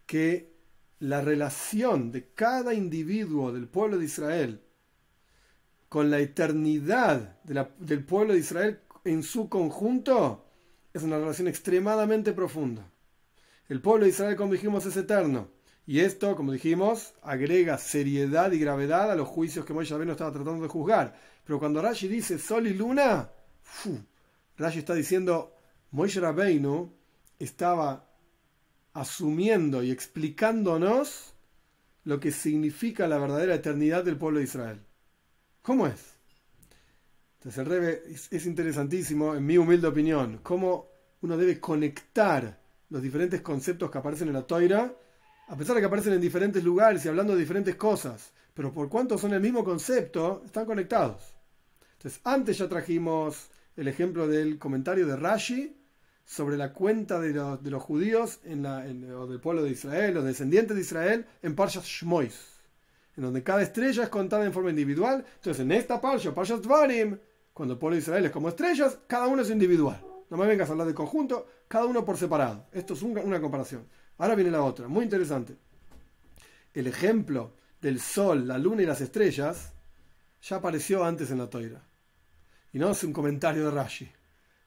que la relación de cada individuo del pueblo de Israel con la eternidad del pueblo de Israel en su conjunto es una relación extremadamente profunda. El pueblo de Israel, como dijimos, es eterno y esto, como dijimos, agrega seriedad y gravedad a los juicios que Moisés no estaba tratando de juzgar. Pero cuando Rashi dice sol y luna, Rashi está diciendo, Moisés Rabbeinu estaba asumiendo y explicándonos lo que significa la verdadera eternidad del pueblo de Israel. ¿Cómo es? Entonces el es, es interesantísimo, en mi humilde opinión, cómo uno debe conectar los diferentes conceptos que aparecen en la toira a pesar de que aparecen en diferentes lugares y hablando de diferentes cosas, pero por cuanto son el mismo concepto, están conectados. Entonces, antes ya trajimos el ejemplo del comentario de Rashi sobre la cuenta de los, judíos en o del pueblo de Israel, los descendientes de Israel, en Parshas Shmois, en donde cada estrella es contada en forma individual. Entonces, en esta Parsha, Parshas cuando el pueblo de Israel es como estrellas, cada uno es individual. No me vengas a hablar de conjunto, cada uno por separado. Esto es una comparación. Ahora viene la otra, muy interesante. El ejemplo del sol, la luna y las estrellas ya apareció antes en la toira. Y no es un comentario de Rashi.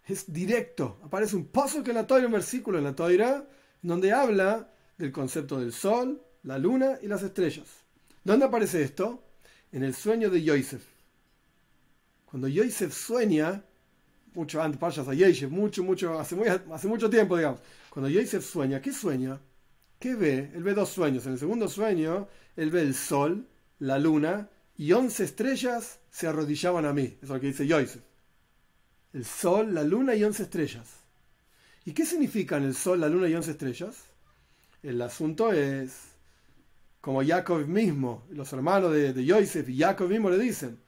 Es directo. Aparece un pozo que en la toira, un versículo en la toira, donde habla del concepto del sol, la luna y las estrellas. ¿Dónde aparece esto? En el sueño de Yosef. Cuando Yosef sueña mucho antes, a mucho, mucho, hace, hace mucho tiempo, digamos. Cuando Yosef sueña, ¿qué sueña? ¿Qué ve? Él ve dos sueños. En el segundo sueño, él ve el sol, la luna, y once estrellas se arrodillaban a mí. Eso es lo que dice Yosef. El sol, la luna y once estrellas. ¿Y qué significan el sol, la luna y once estrellas? El asunto es, como Jacob mismo, los hermanos de, de Yosef y Jacob mismo le dicen,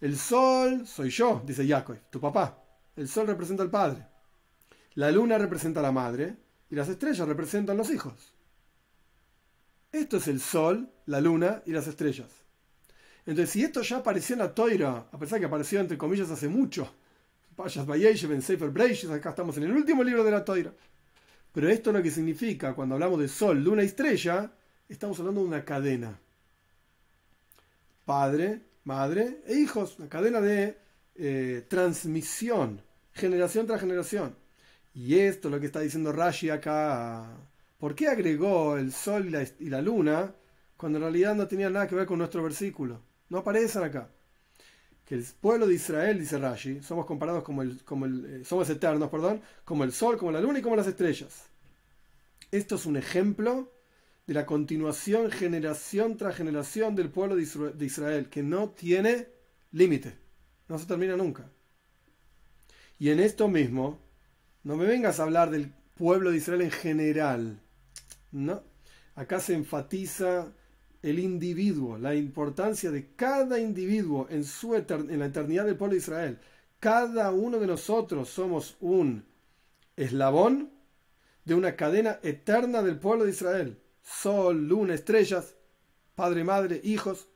el sol soy yo, dice Jacob, tu papá. El sol representa al padre, la luna representa a la madre y las estrellas representan los hijos. Esto es el sol, la luna y las estrellas. Entonces, si esto ya apareció en la Toira, a pesar de que apareció entre comillas hace mucho, en Sefer Breishis, acá estamos en el último libro de la Toira. Pero esto lo que significa cuando hablamos de sol, luna y estrella, estamos hablando de una cadena. Padre, madre e hijos, una cadena de eh, transmisión, generación tras generación. Y esto es lo que está diciendo Rashi acá. ¿Por qué agregó el sol y la, luna cuando en realidad no tenía nada que ver con nuestro versículo? No aparecen acá que el pueblo de Israel, dice Rashi, somos comparados como el, como el eh, somos eternos, perdón, como el sol, como la luna y como las estrellas. Esto es un ejemplo de la continuación generación tras generación del pueblo de Israel, que no tiene límite no se termina nunca. Y en esto mismo, no me vengas a hablar del pueblo de Israel en general. No, acá se enfatiza el individuo, la importancia de cada individuo en, su en la eternidad del pueblo de Israel. Cada uno de nosotros somos un eslabón de una cadena eterna del pueblo de Israel. Sol, luna, estrellas, padre, madre, hijos,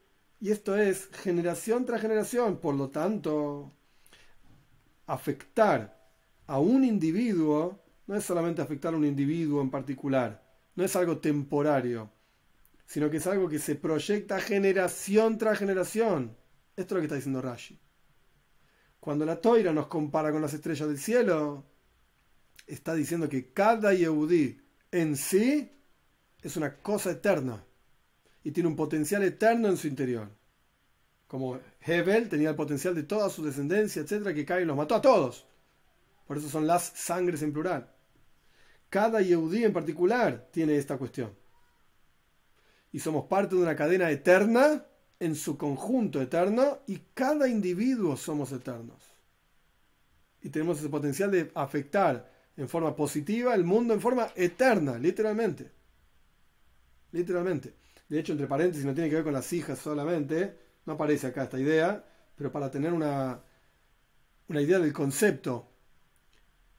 y esto es generación tras generación. Por lo tanto, afectar a un individuo no es solamente afectar a un individuo en particular, no es algo temporario, sino que es algo que se proyecta generación tras generación. Esto es lo que está diciendo Rashi. Cuando la toira nos compara con las estrellas del cielo, está diciendo que cada Yehudi en sí es una cosa eterna y tiene un potencial eterno en su interior. Como Hebel tenía el potencial de toda su descendencia, etcétera, que y los mató a todos. Por eso son las sangres en plural. Cada Yehudí en particular tiene esta cuestión. Y somos parte de una cadena eterna, en su conjunto eterno y cada individuo somos eternos. Y tenemos ese potencial de afectar en forma positiva el mundo en forma eterna, literalmente. Literalmente. De hecho, entre paréntesis, no tiene que ver con las hijas solamente, no aparece acá esta idea, pero para tener una, una idea del concepto.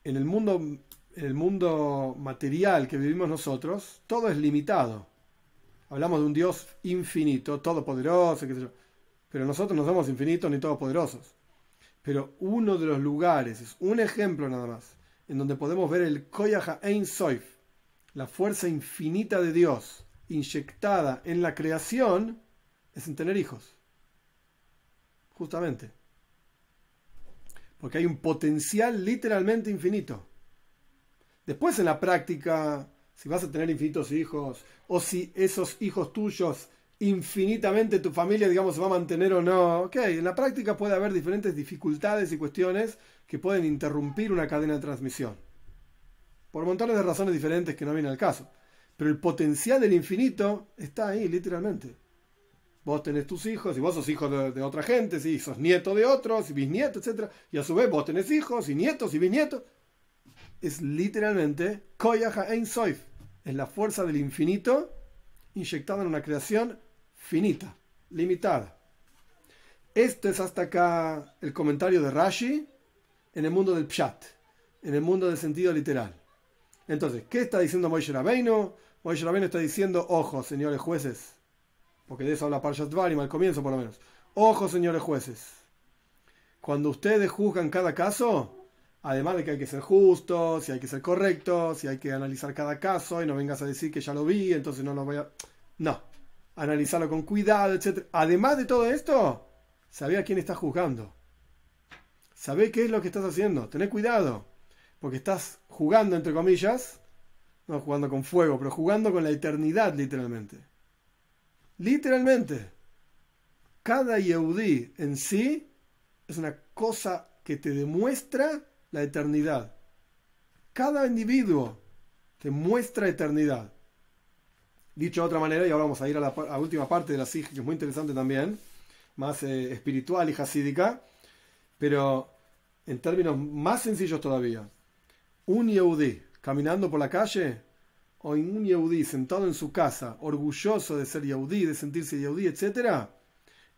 En el, mundo, en el mundo material que vivimos nosotros, todo es limitado. Hablamos de un Dios infinito, todopoderoso, Pero nosotros no somos infinitos ni todopoderosos. Pero uno de los lugares, es un ejemplo nada más, en donde podemos ver el Koyaha Ein Soif, la fuerza infinita de Dios, inyectada en la creación es en tener hijos. Justamente. Porque hay un potencial literalmente infinito. Después en la práctica, si vas a tener infinitos hijos, o si esos hijos tuyos infinitamente tu familia, digamos, se va a mantener o no. Ok, en la práctica puede haber diferentes dificultades y cuestiones que pueden interrumpir una cadena de transmisión. Por montones de razones diferentes que no viene al caso. Pero el potencial del infinito está ahí, literalmente. Vos tenés tus hijos, y vos sos hijo de, otra gente, si sos nieto de otros, y bisnieto, etc. Y a su vez vos tenés hijos, y nietos, y bisnietos. Es literalmente Koyaha Ein Soif. Es la fuerza del infinito inyectada en una creación finita, limitada. esto es hasta acá el comentario de Rashi en el mundo del Pshat, en el mundo del sentido literal. Entonces, ¿qué está diciendo Moshe Rabbeinu? yo Rabén está diciendo, ojo, señores jueces, porque de eso habla Parshat y al comienzo por lo menos. Ojo, señores jueces, cuando ustedes juzgan cada caso, además de que hay que ser justos, si hay que ser correctos, si hay que analizar cada caso, y no vengas a decir que ya lo vi, entonces no lo voy a... No, analizarlo con cuidado, etc. Además de todo esto, sabé a quién estás juzgando. Sabe qué es lo que estás haciendo. Tené cuidado, porque estás jugando, entre comillas, no jugando con fuego, pero jugando con la eternidad literalmente. Literalmente. Cada Yehudi en sí es una cosa que te demuestra la eternidad. Cada individuo te muestra eternidad. Dicho de otra manera, y ahora vamos a ir a la, última parte de la SIG, que es muy interesante también, más eh, espiritual y jasídica, pero en términos más sencillos todavía. Un Yehudi caminando por la calle, o en un yaudí sentado en su casa, orgulloso de ser yaudí, de sentirse yaudí, etcétera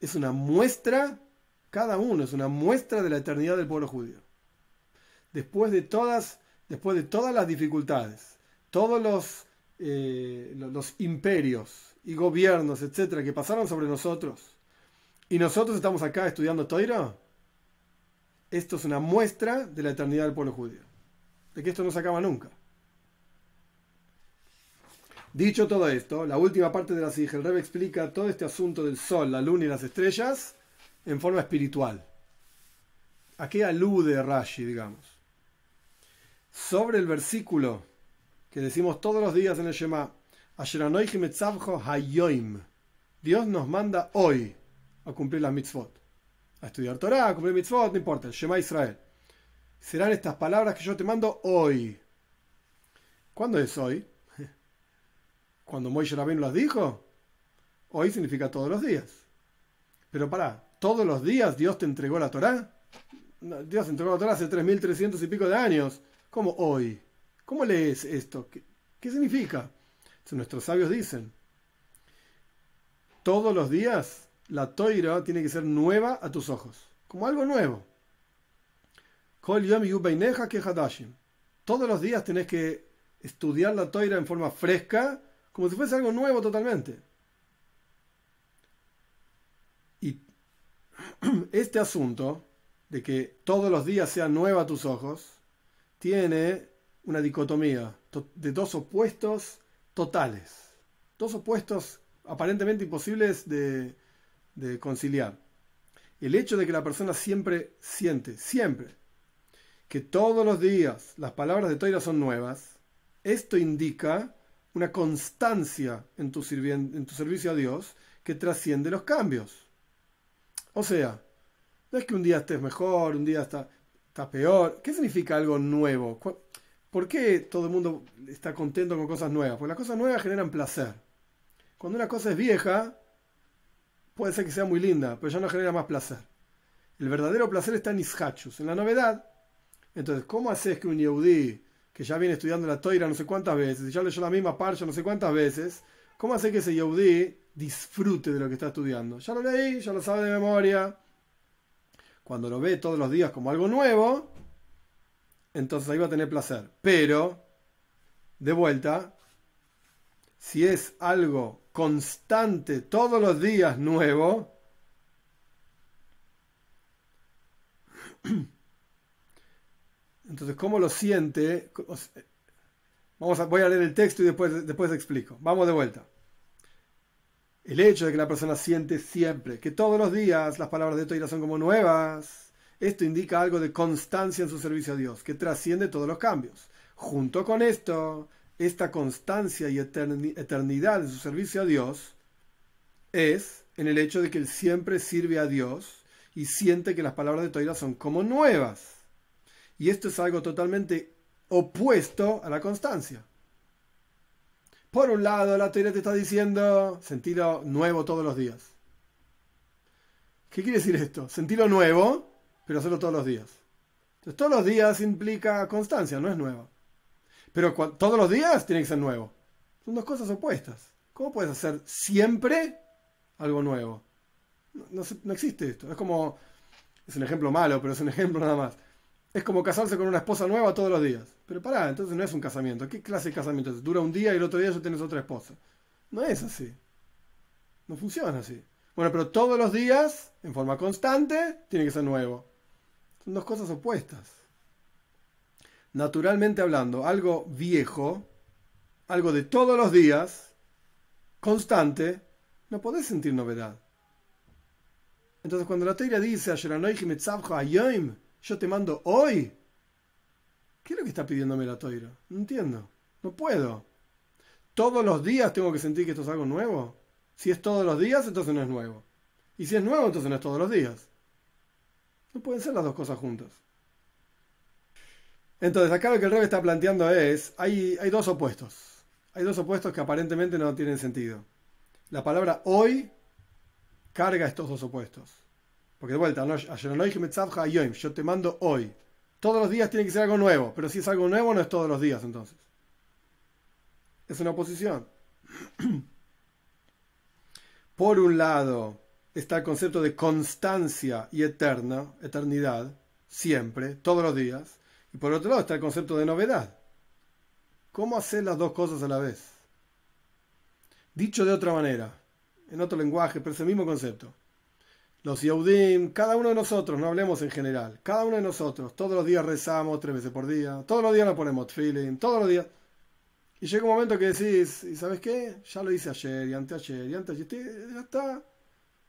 es una muestra, cada uno es una muestra de la eternidad del pueblo judío. Después de todas, después de todas las dificultades, todos los, eh, los imperios y gobiernos, etcétera, que pasaron sobre nosotros, y nosotros estamos acá estudiando Toira, esto es una muestra de la eternidad del pueblo judío, de que esto no se acaba nunca. Dicho todo esto, la última parte de la SIG, el Rebbe explica todo este asunto del sol, la luna y las estrellas en forma espiritual. ¿A qué alude Rashi, digamos? Sobre el versículo que decimos todos los días en el Shema, Dios nos manda hoy a cumplir las mitzvot, a estudiar Torah, a cumplir mitzvot, no importa, el Shema Israel. Serán estas palabras que yo te mando hoy. ¿Cuándo es hoy? cuando Moishe Rabbein las dijo, hoy significa todos los días. Pero para ¿todos los días Dios te entregó la Torá? Dios entregó la Torá hace 3.300 y pico de años. ¿Cómo hoy? ¿Cómo lees esto? ¿Qué, significa? nuestros sabios dicen, todos los días la Torá tiene que ser nueva a tus ojos, como algo nuevo. Todos los días tenés que estudiar la Torá en forma fresca como si fuese algo nuevo totalmente. Y (clears throat) este asunto de que todos los días sea nueva a tus ojos, tiene una dicotomía de dos opuestos totales, dos opuestos aparentemente imposibles de, de conciliar. El hecho de que la persona siempre siente, siempre, que todos los días las palabras de Toira son nuevas, esto indica una constancia en tu, en tu servicio a Dios que trasciende los cambios. O sea, no es que un día estés mejor, un día estás está peor. ¿Qué significa algo nuevo? ¿Por qué todo el mundo está contento con cosas nuevas? Porque las cosas nuevas generan placer. Cuando una cosa es vieja, puede ser que sea muy linda, pero ya no genera más placer. El verdadero placer está en Ishachus, en la novedad. Entonces, ¿cómo haces que un Yehudi que ya viene estudiando la toira no sé cuántas veces, y ya leyó la misma parcha no sé cuántas veces, ¿cómo hace que ese Yehudi disfrute de lo que está estudiando? Ya lo leí, ya lo sabe de memoria. Cuando lo ve todos los días como algo nuevo, entonces ahí va a tener placer. Pero, de vuelta, si es algo constante, todos los días nuevo, (clears throat) Entonces, ¿cómo lo siente? Vamos a, voy a leer el texto y después, después explico. Vamos de vuelta. El hecho de que la persona siente siempre, que todos los días las palabras de Toira son como nuevas, esto indica algo de constancia en su servicio a Dios, que trasciende todos los cambios. Junto con esto, esta constancia y eternidad en su servicio a Dios es en el hecho de que él siempre sirve a Dios y siente que las palabras de Toira son como nuevas. Y esto es algo totalmente opuesto a la constancia. Por un lado, la teoría te está diciendo sentido nuevo todos los días. ¿Qué quiere decir esto? sentirlo nuevo, pero hacerlo todos los días. Entonces, todos los días implica constancia, no es nuevo. Pero todos los días tiene que ser nuevo. Son dos cosas opuestas. ¿Cómo puedes hacer siempre algo nuevo? No, no existe esto. Es como. Es un ejemplo malo, pero es un (laughs) ejemplo nada más es como casarse con una esposa nueva todos los días. Pero pará, entonces no es un casamiento. ¿Qué clase de casamiento Dura un día y el otro día ya tienes otra esposa. No es así. No funciona así. Bueno, pero todos los días, en forma constante, tiene que ser nuevo. Son dos cosas opuestas. Naturalmente hablando, algo viejo, algo de todos los días, constante, no podés sentir novedad. Entonces cuando la teoría dice, yo te mando hoy. ¿Qué es lo que está pidiéndome la toira? No entiendo. No puedo. ¿Todos los días tengo que sentir que esto es algo nuevo? Si es todos los días, entonces no es nuevo. Y si es nuevo, entonces no es todos los días. No pueden ser las dos cosas juntas. Entonces, acá lo que el Rebe está planteando es, hay, hay dos opuestos. Hay dos opuestos que aparentemente no tienen sentido. La palabra hoy carga estos dos opuestos. Porque de vuelta, yo te mando hoy. Todos los días tiene que ser algo nuevo, pero si es algo nuevo no es todos los días entonces. Es una oposición. (clears throat) Por un lado está el concepto de constancia y eterna, eternidad, siempre, todos los días. Y por otro lado está el concepto de novedad. ¿Cómo hacer las dos cosas a la vez? Dicho de otra manera, en otro lenguaje, pero es el mismo concepto. Los Yehudim, cada uno de nosotros, no hablemos en general, cada uno de nosotros, todos los días rezamos tres veces por día, todos los días nos ponemos feeling, todos los días. Y llega un momento que decís, ¿y sabes qué? Ya lo hice ayer y anteayer y antes, ya está.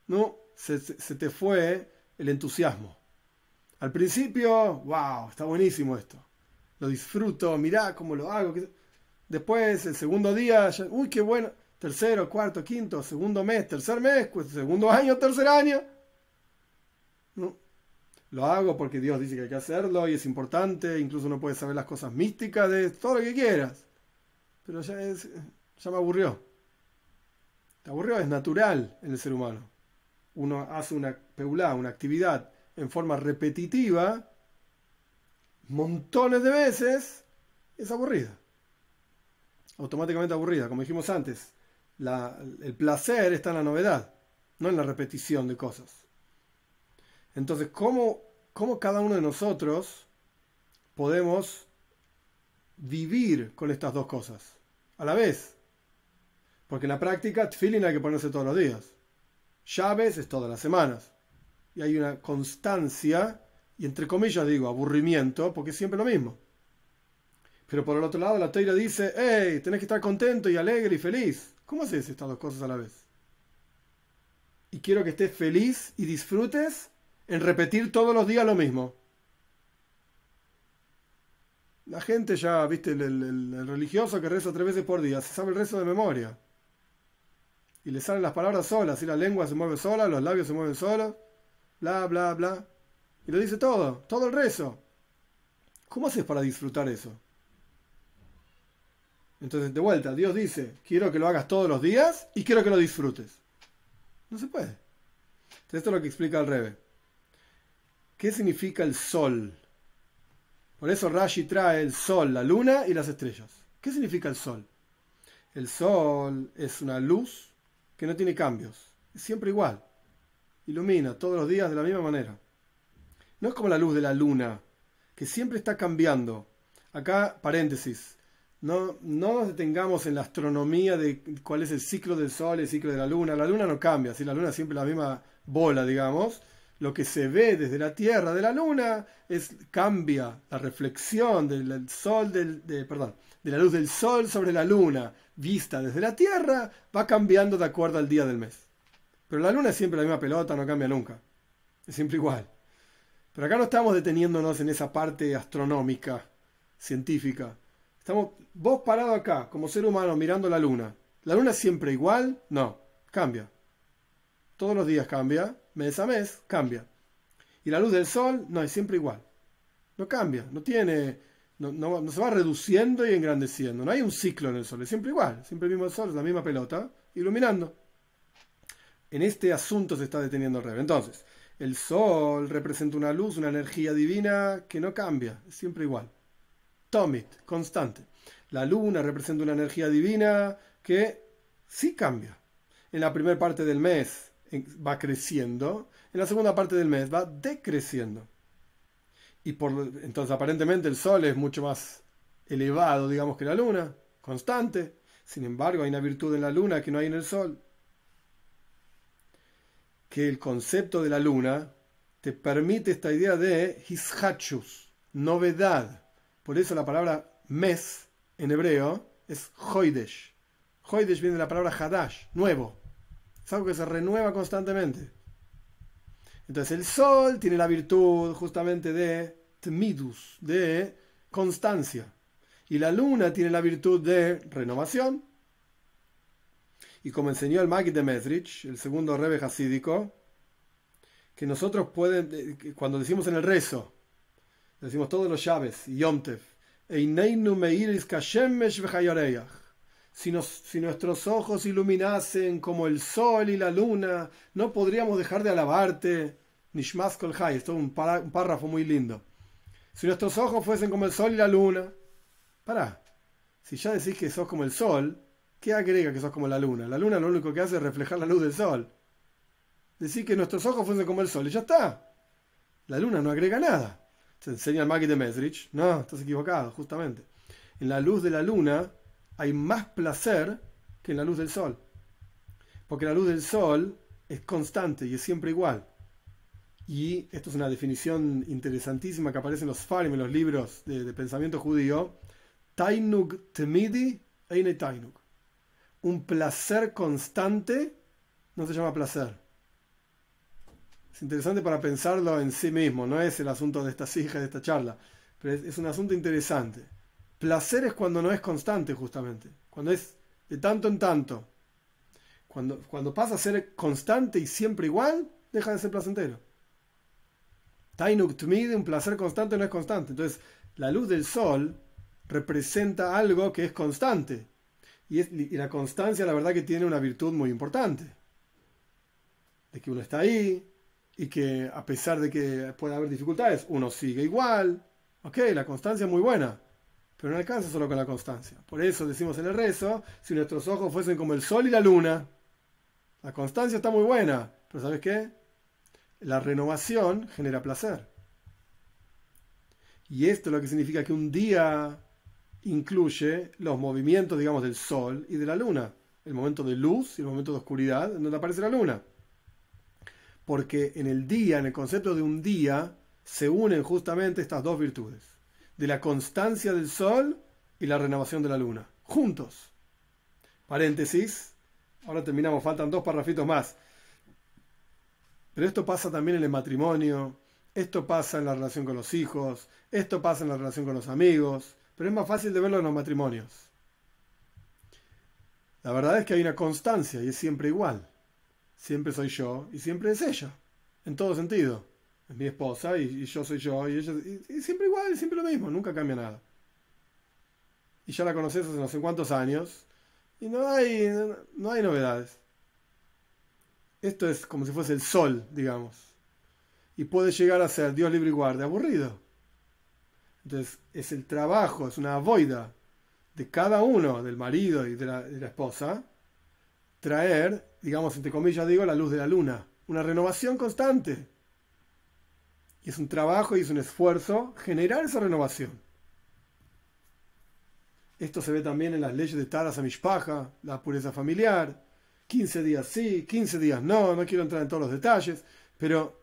No, se, te fue el entusiasmo. Al principio, wow, está buenísimo esto. Lo disfruto, mirá cómo lo hago. Después, el segundo día, uy, qué bueno. Tercero, cuarto, quinto, segundo mes, tercer mes, segundo año, tercer año. No. Lo hago porque Dios dice que hay que hacerlo y es importante, incluso uno puede saber las cosas místicas de todo lo que quieras. Pero ya, es, ya me aburrió. Te aburrió, es natural en el ser humano. Uno hace una peulá, una actividad en forma repetitiva, montones de veces, es aburrida. Automáticamente aburrida, como dijimos antes. el placer está en la novedad, no en la repetición de cosas. Entonces, ¿cómo, cada uno de nosotros podemos vivir con estas dos cosas a la vez? Porque en la práctica, feeling hay que ponerse todos los días. Llaves es todas las semanas. Y hay una constancia, y entre comillas digo, aburrimiento, porque es siempre lo mismo. Pero por el otro lado, la teira dice, hey, tenés que estar contento y alegre y feliz. ¿Cómo haces estas dos cosas a la vez? Y quiero que estés feliz y disfrutes en repetir todos los días lo mismo. La gente ya, viste, el, religioso que reza tres veces por día, se sabe el rezo de memoria. Y le salen las palabras solas, y la lengua se mueve sola, los labios se mueven solos, bla, bla, bla. Y lo dice todo, todo el rezo. ¿Cómo haces para disfrutar eso? Entonces, de vuelta, Dios dice, quiero que lo hagas todos los días y quiero que lo disfrutes. No se puede. esto es lo que explica el revés. ¿Qué significa el sol? Por eso Rashi trae el sol, la luna y las estrellas. ¿Qué significa el sol? El sol es una luz que no tiene cambios, es siempre igual. Ilumina todos los días de la misma manera. No es como la luz de la luna, que siempre está cambiando. Acá, paréntesis, no, no nos detengamos en la astronomía de cuál es el ciclo del sol, el ciclo de la luna. La luna no cambia, si la luna es siempre la misma bola, digamos lo que se ve desde la Tierra, de la Luna, es, cambia la reflexión del sol, de, de la luz del sol sobre la Luna, vista desde la Tierra, va cambiando de acuerdo al día del mes. Pero la Luna es siempre la misma pelota, no cambia nunca. Es siempre igual. Pero acá no estamos deteniéndonos en esa parte astronómica, científica. Estamos vos parado acá, como ser humano, mirando la Luna. ¿La Luna es siempre igual? No, cambia. Todos los días cambia mes a mes cambia. Y la luz del sol no es siempre igual. No cambia, no tiene, no, se va reduciendo y engrandeciendo. No hay un ciclo en el sol, es siempre igual, siempre el mismo sol, la misma pelota, iluminando. En este asunto se está deteniendo el revés. Entonces, el sol representa una luz, una energía divina que no cambia, es siempre igual. Tomit, constante. La luna representa una energía divina que sí cambia. En la primera parte del mes va creciendo, en la segunda parte del mes va decreciendo. Y por, entonces aparentemente el Sol es mucho más elevado, digamos, que la Luna, constante. Sin embargo, hay una virtud en la Luna que no hay en el Sol. Que el concepto de la Luna te permite esta idea de hishachus, novedad. Por eso la palabra mes en hebreo es hoidesh. Hoidesh viene de la palabra hadash, nuevo. Es algo que se renueva constantemente. Entonces el sol tiene la virtud justamente de tmidus, de constancia. Y la luna tiene la virtud de renovación. Y como enseñó el mago de Medrich, el segundo rebe hasídico, que nosotros pueden, eh, cuando decimos en el rezo, decimos todos los llaves, Yomtev, Eineinu Meiris Kashemesh si, nuestros ojos iluminasen como el sol y la luna, no podríamos dejar de alabarte. Nishmas Kolhai, esto es un, párrafo muy lindo. Si nuestros ojos fuesen como el sol y la luna, pará, si ya decís que sos como el sol, ¿qué agrega que sos como la luna? La luna lo único que hace es reflejar la luz del sol. Decís que nuestros ojos fuesen como el sol y ya está. La luna no agrega nada. Se enseña el mago de Mesrich. No, estás equivocado, justamente. En la luz de la luna hay más placer que en la luz del sol. Porque la luz del sol es constante y es siempre igual. Y esto es una definición interesantísima que aparece en los Farim, en los libros de, pensamiento judío. Tainug temidi eine tainug. Un placer constante no se llama placer. Es interesante para pensarlo en sí mismo, no es el asunto de esta hijas de esta charla, pero es un asunto interesante Placer es cuando no es constante, justamente. Cuando es de tanto en tanto. Cuando, cuando pasa a ser constante y siempre igual, deja de ser placentero. Tainuk de un placer constante no es constante. Entonces, la luz del sol representa algo que es constante. Y, y, la constancia, la verdad, que tiene una virtud muy importante. De que uno está ahí y que a pesar de que pueda haber dificultades, uno sigue igual. Ok, la constancia es muy buena. Pero no alcanza solo con la constancia. Por eso decimos en el rezo, si nuestros ojos fuesen como el sol y la luna, la constancia está muy buena, pero ¿sabes qué? La renovación genera placer. Y esto es lo que significa que un día incluye los movimientos, digamos, del sol y de la luna. El momento de luz y el momento de oscuridad en donde aparece la luna. Porque en el día, en el concepto de un día, se unen justamente estas dos virtudes de la constancia del sol y la renovación de la luna. Juntos. Paréntesis. Ahora terminamos, faltan dos parrafitos más. Pero esto pasa también en el matrimonio, esto pasa en la relación con los hijos, esto pasa en la relación con los amigos, pero es más fácil de verlo en los matrimonios. La verdad es que hay una constancia y es siempre igual. Siempre soy yo y siempre es ella, en todo sentido mi esposa y, yo soy yo y ella y, siempre igual, siempre lo mismo, nunca cambia nada. Y ya la conoces hace no sé cuántos años y no hay, no, hay novedades. Esto es como si fuese el sol, digamos. Y puede llegar a ser Dios libre y guarde, aburrido. Entonces es el trabajo, es una boida de cada uno, del marido y de la, de la esposa, traer, digamos, entre comillas digo, la luz de la luna. Una renovación constante y es un trabajo y es un esfuerzo generar esa renovación. Esto se ve también en las leyes de Taras Amishpaja, la pureza familiar, 15 días sí, 15 días no, no quiero entrar en todos los detalles, pero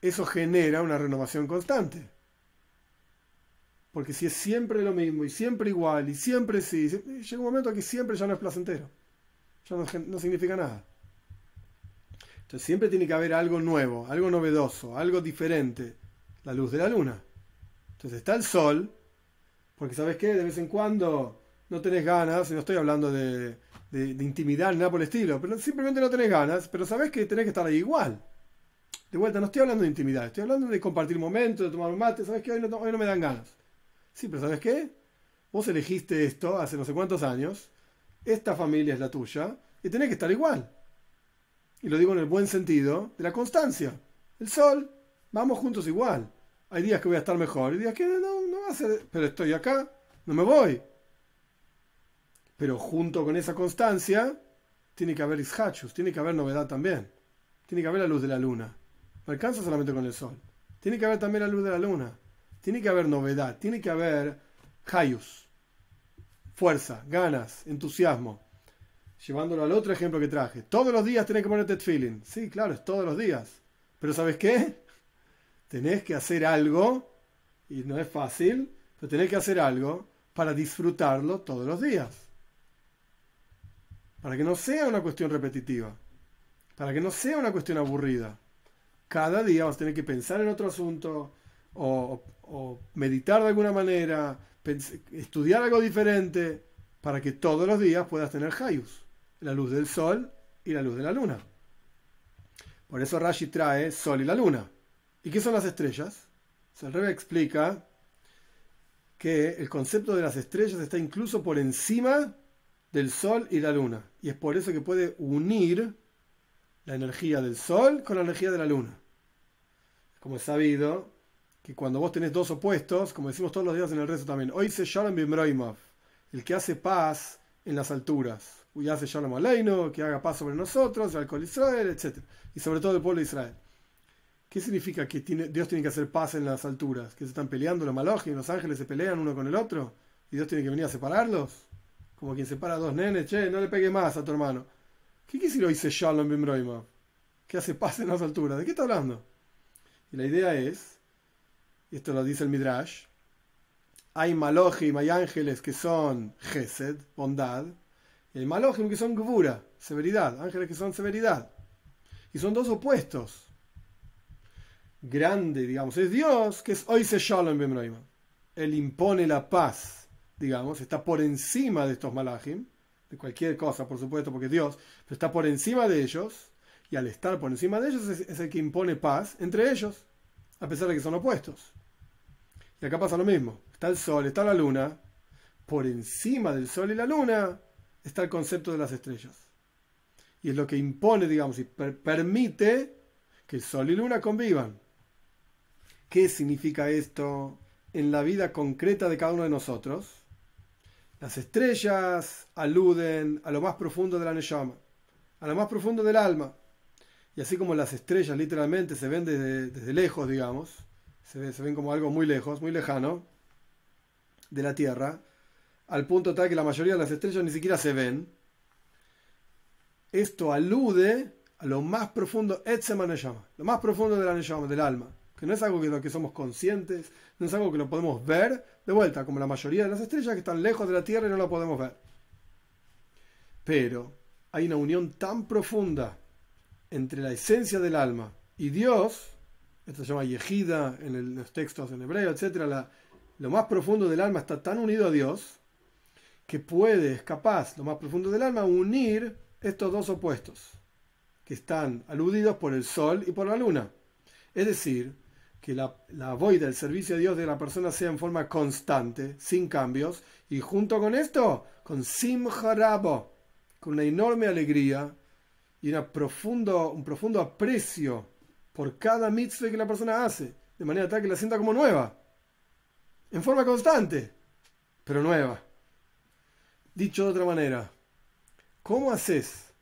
eso genera una renovación constante. Porque si es siempre lo mismo y siempre igual y siempre sí, llega un momento que siempre ya no es placentero, ya no, no significa nada. Entonces siempre tiene que haber algo nuevo, algo novedoso, algo diferente. La luz de la luna. Entonces está el sol, porque sabes qué, de vez en cuando no tenés ganas, y no estoy hablando de, intimidad ni nada por el estilo, pero simplemente no tenés ganas, pero sabes que tenés que estar ahí igual. De vuelta, no estoy hablando de intimidad, estoy hablando de compartir momentos, de tomar un mate, sabes que hoy no, hoy no me dan ganas. Sí, pero ¿sabes qué? Vos elegiste esto hace no sé cuántos años, esta familia es la tuya, y tenés que estar igual y lo digo en el buen sentido, de la constancia. El sol, vamos juntos igual. Hay días que voy a estar mejor y días que no, va a ser, pero estoy acá, no me voy. Pero junto con esa constancia, tiene que haber ishachus, tiene que haber novedad también. Tiene que haber la luz de la luna. No alcanza solamente con el sol. Tiene que haber también la luz de la luna. Tiene que haber novedad, tiene que haber hayus, fuerza, ganas, entusiasmo llevándolo al otro ejemplo que traje. Todos los días tenés que ponerte feeling. Sí, claro, es todos los días. Pero ¿sabes qué? Tenés que hacer algo, y no es fácil, pero tenés que hacer algo para disfrutarlo todos los días. Para que no sea una cuestión repetitiva. Para que no sea una cuestión aburrida. Cada día vas a tener que pensar en otro asunto o, meditar de alguna manera, estudiar algo diferente para que todos los días puedas tener Hayus la luz del sol y la luz de la luna. Por eso Rashi trae sol y la luna. ¿Y qué son las estrellas? el explica que el concepto de las estrellas está incluso por encima del sol y la luna. Y es por eso que puede unir la energía del sol con la energía de la luna. Como es sabido, que cuando vos tenés dos opuestos, como decimos todos los días en el rezo también, hoy se Shalom Bimroimov, el que hace paz en las alturas hace Shalom Aleino, que haga paz sobre nosotros, al Israel, etc. Y sobre todo el pueblo de Israel. ¿Qué significa que Dios tiene que hacer paz en las alturas? ¿Que se están peleando los malogios y los ángeles se pelean uno con el otro? ¿Y Dios tiene que venir a separarlos? Como quien separa dos nenes, che, no le pegue más a tu hermano. ¿Qué quiere decir hoy se Shalom Que hace paz en las alturas. ¿De qué está hablando? Y la idea es, y esto lo dice el Midrash, hay Malohim hay ángeles que son Gesed, bondad, el malojim que son gvura, severidad, ángeles que son severidad. Y son dos opuestos. Grande, digamos, es Dios, que es hoy se shalom bemroima. Él impone la paz, digamos, está por encima de estos malajim, de cualquier cosa, por supuesto, porque Dios, pero está por encima de ellos, y al estar por encima de ellos es el que impone paz entre ellos, a pesar de que son opuestos. Y acá pasa lo mismo, está el sol, está la luna, por encima del sol y la luna está el concepto de las estrellas. Y es lo que impone, digamos, y permite que el Sol y Luna convivan. ¿Qué significa esto en la vida concreta de cada uno de nosotros? Las estrellas aluden a lo más profundo de la Neshama, a lo más profundo del alma. Y así como las estrellas literalmente se ven desde, lejos, digamos, se ven como algo muy lejos, muy lejano de la Tierra, al punto tal que la mayoría de las estrellas ni siquiera se ven. Esto alude a lo más profundo, lo más profundo de la del alma, que no es algo que, lo que somos conscientes, no es algo que lo podemos ver, de vuelta, como la mayoría de las estrellas que están lejos de la Tierra y no lo podemos ver. Pero hay una unión tan profunda entre la esencia del alma y Dios, esto se llama Yejida en los textos en hebreo, etc., lo más profundo del alma está tan unido a Dios, que puede, es capaz, lo más profundo del alma, unir estos dos opuestos, que están aludidos por el sol y por la luna. Es decir, que la, la voida, del servicio a Dios de la persona sea en forma constante, sin cambios, y junto con esto, con Simcharabo, con una enorme alegría y una profundo, un profundo aprecio por cada mitzvah que la persona hace, de manera tal que la sienta como nueva, en forma constante, pero nueva. Dicho de otra manera, ¿cómo haces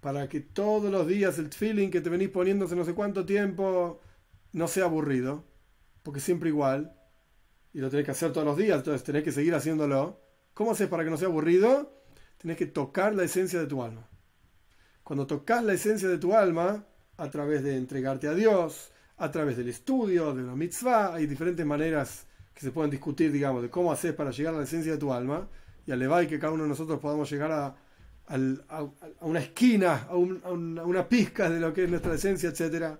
para que todos los días el feeling que te venís poniendo no sé cuánto tiempo no sea aburrido? Porque siempre igual, y lo tenés que hacer todos los días, entonces tenés que seguir haciéndolo. ¿Cómo haces para que no sea aburrido? Tenés que tocar la esencia de tu alma. Cuando tocas la esencia de tu alma, a través de entregarte a Dios, a través del estudio, de los mitzvah, hay diferentes maneras que se pueden discutir, digamos, de cómo haces para llegar a la esencia de tu alma y que cada uno de nosotros podamos llegar a, una esquina, a, una pizca de lo que es nuestra esencia, etc.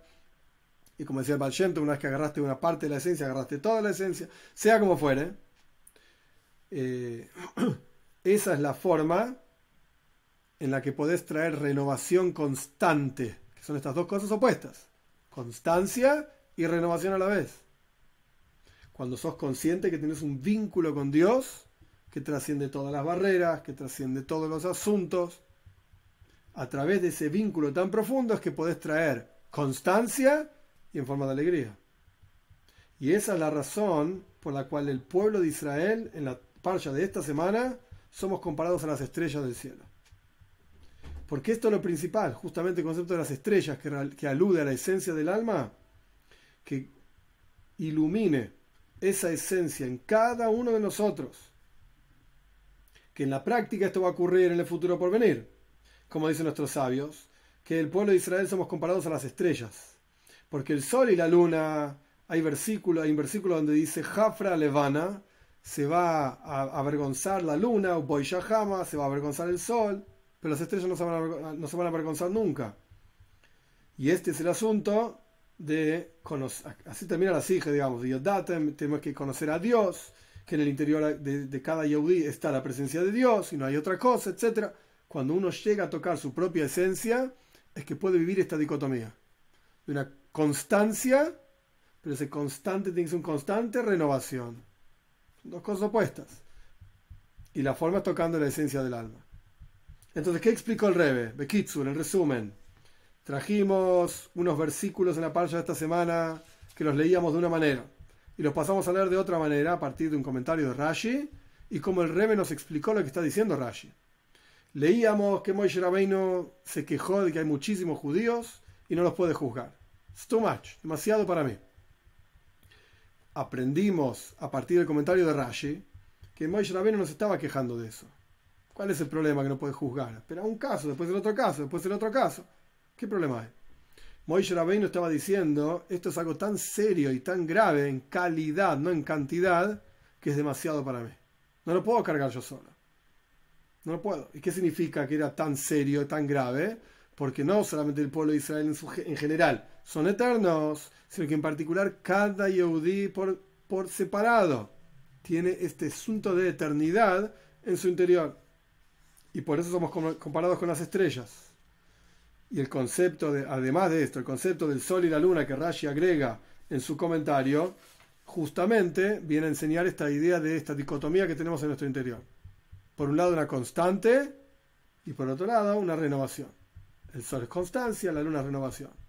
Y como decía Valiente una vez que agarraste una parte de la esencia, agarraste toda la esencia, sea como fuere. Eh, (clears throat) esa es la forma en la que podés traer renovación constante, que son estas dos cosas opuestas, constancia y renovación a la vez. Cuando sos consciente que tenés un vínculo con Dios, que trasciende todas las barreras, que trasciende todos los asuntos. A través de ese vínculo tan profundo es que podés traer constancia y en forma de alegría. Y esa es la razón por la cual el pueblo de Israel, en la parcha de esta semana, somos comparados a las estrellas del cielo. Porque esto es lo principal, justamente el concepto de las estrellas que, que alude a la esencia del alma, que ilumine esa esencia en cada uno de nosotros que en la práctica esto va a ocurrir en el futuro por venir. Como dicen nuestros sabios, que el pueblo de Israel somos comparados a las estrellas, porque el sol y la luna, hay versículo, hay un versículo donde dice Jafra Levana, se va a avergonzar la luna, o Jama, se va a avergonzar el sol, pero las estrellas no se, van a, avergonzar nunca. Y este es el asunto de conocer, así termina la sigla, digamos, dios Yodatem, tenemos que conocer a Dios, que en el interior de, cada Yehudi está la presencia de Dios y no hay otra cosa, etc. Cuando uno llega a tocar su propia esencia, es que puede vivir esta dicotomía de una constancia, pero ese constante tiene que ser un constante renovación. Dos cosas opuestas. Y la forma es tocando la esencia del alma. Entonces, ¿qué explicó el Rebe? Bekitsur, en resumen. Trajimos unos versículos en la parcha de esta semana que los leíamos de una manera y los pasamos a leer de otra manera a partir de un comentario de Rashi y como el Rebe nos explicó lo que está diciendo Rashi. Leíamos que Moshe Rabbeinu se quejó de que hay muchísimos judíos y no los puede juzgar. It's too much, demasiado para mí. Aprendimos a partir del comentario de Rashi que Moshe Rabbeinu no se estaba quejando de eso. ¿Cuál es el problema que no puede juzgar? Espera un caso, después el otro caso, después el otro caso. ¿Qué problema hay? Moishe Rabbeinu estaba diciendo, esto es algo tan serio y tan grave en calidad, no en cantidad, que es demasiado para mí. No lo puedo cargar yo solo. No lo puedo. ¿Y qué significa que era tan serio, tan grave? Porque no solamente el pueblo de Israel en, su, en general son eternos, sino que en particular cada Yehudi por, por separado tiene este asunto de eternidad en su interior. Y por eso somos comparados con las estrellas y el concepto de, además de esto, el concepto del sol y la luna que Rashi agrega en su comentario, justamente viene a enseñar esta idea de esta dicotomía que tenemos en nuestro interior. Por un lado una constante y por otro lado una renovación. El sol es constancia, la luna es renovación.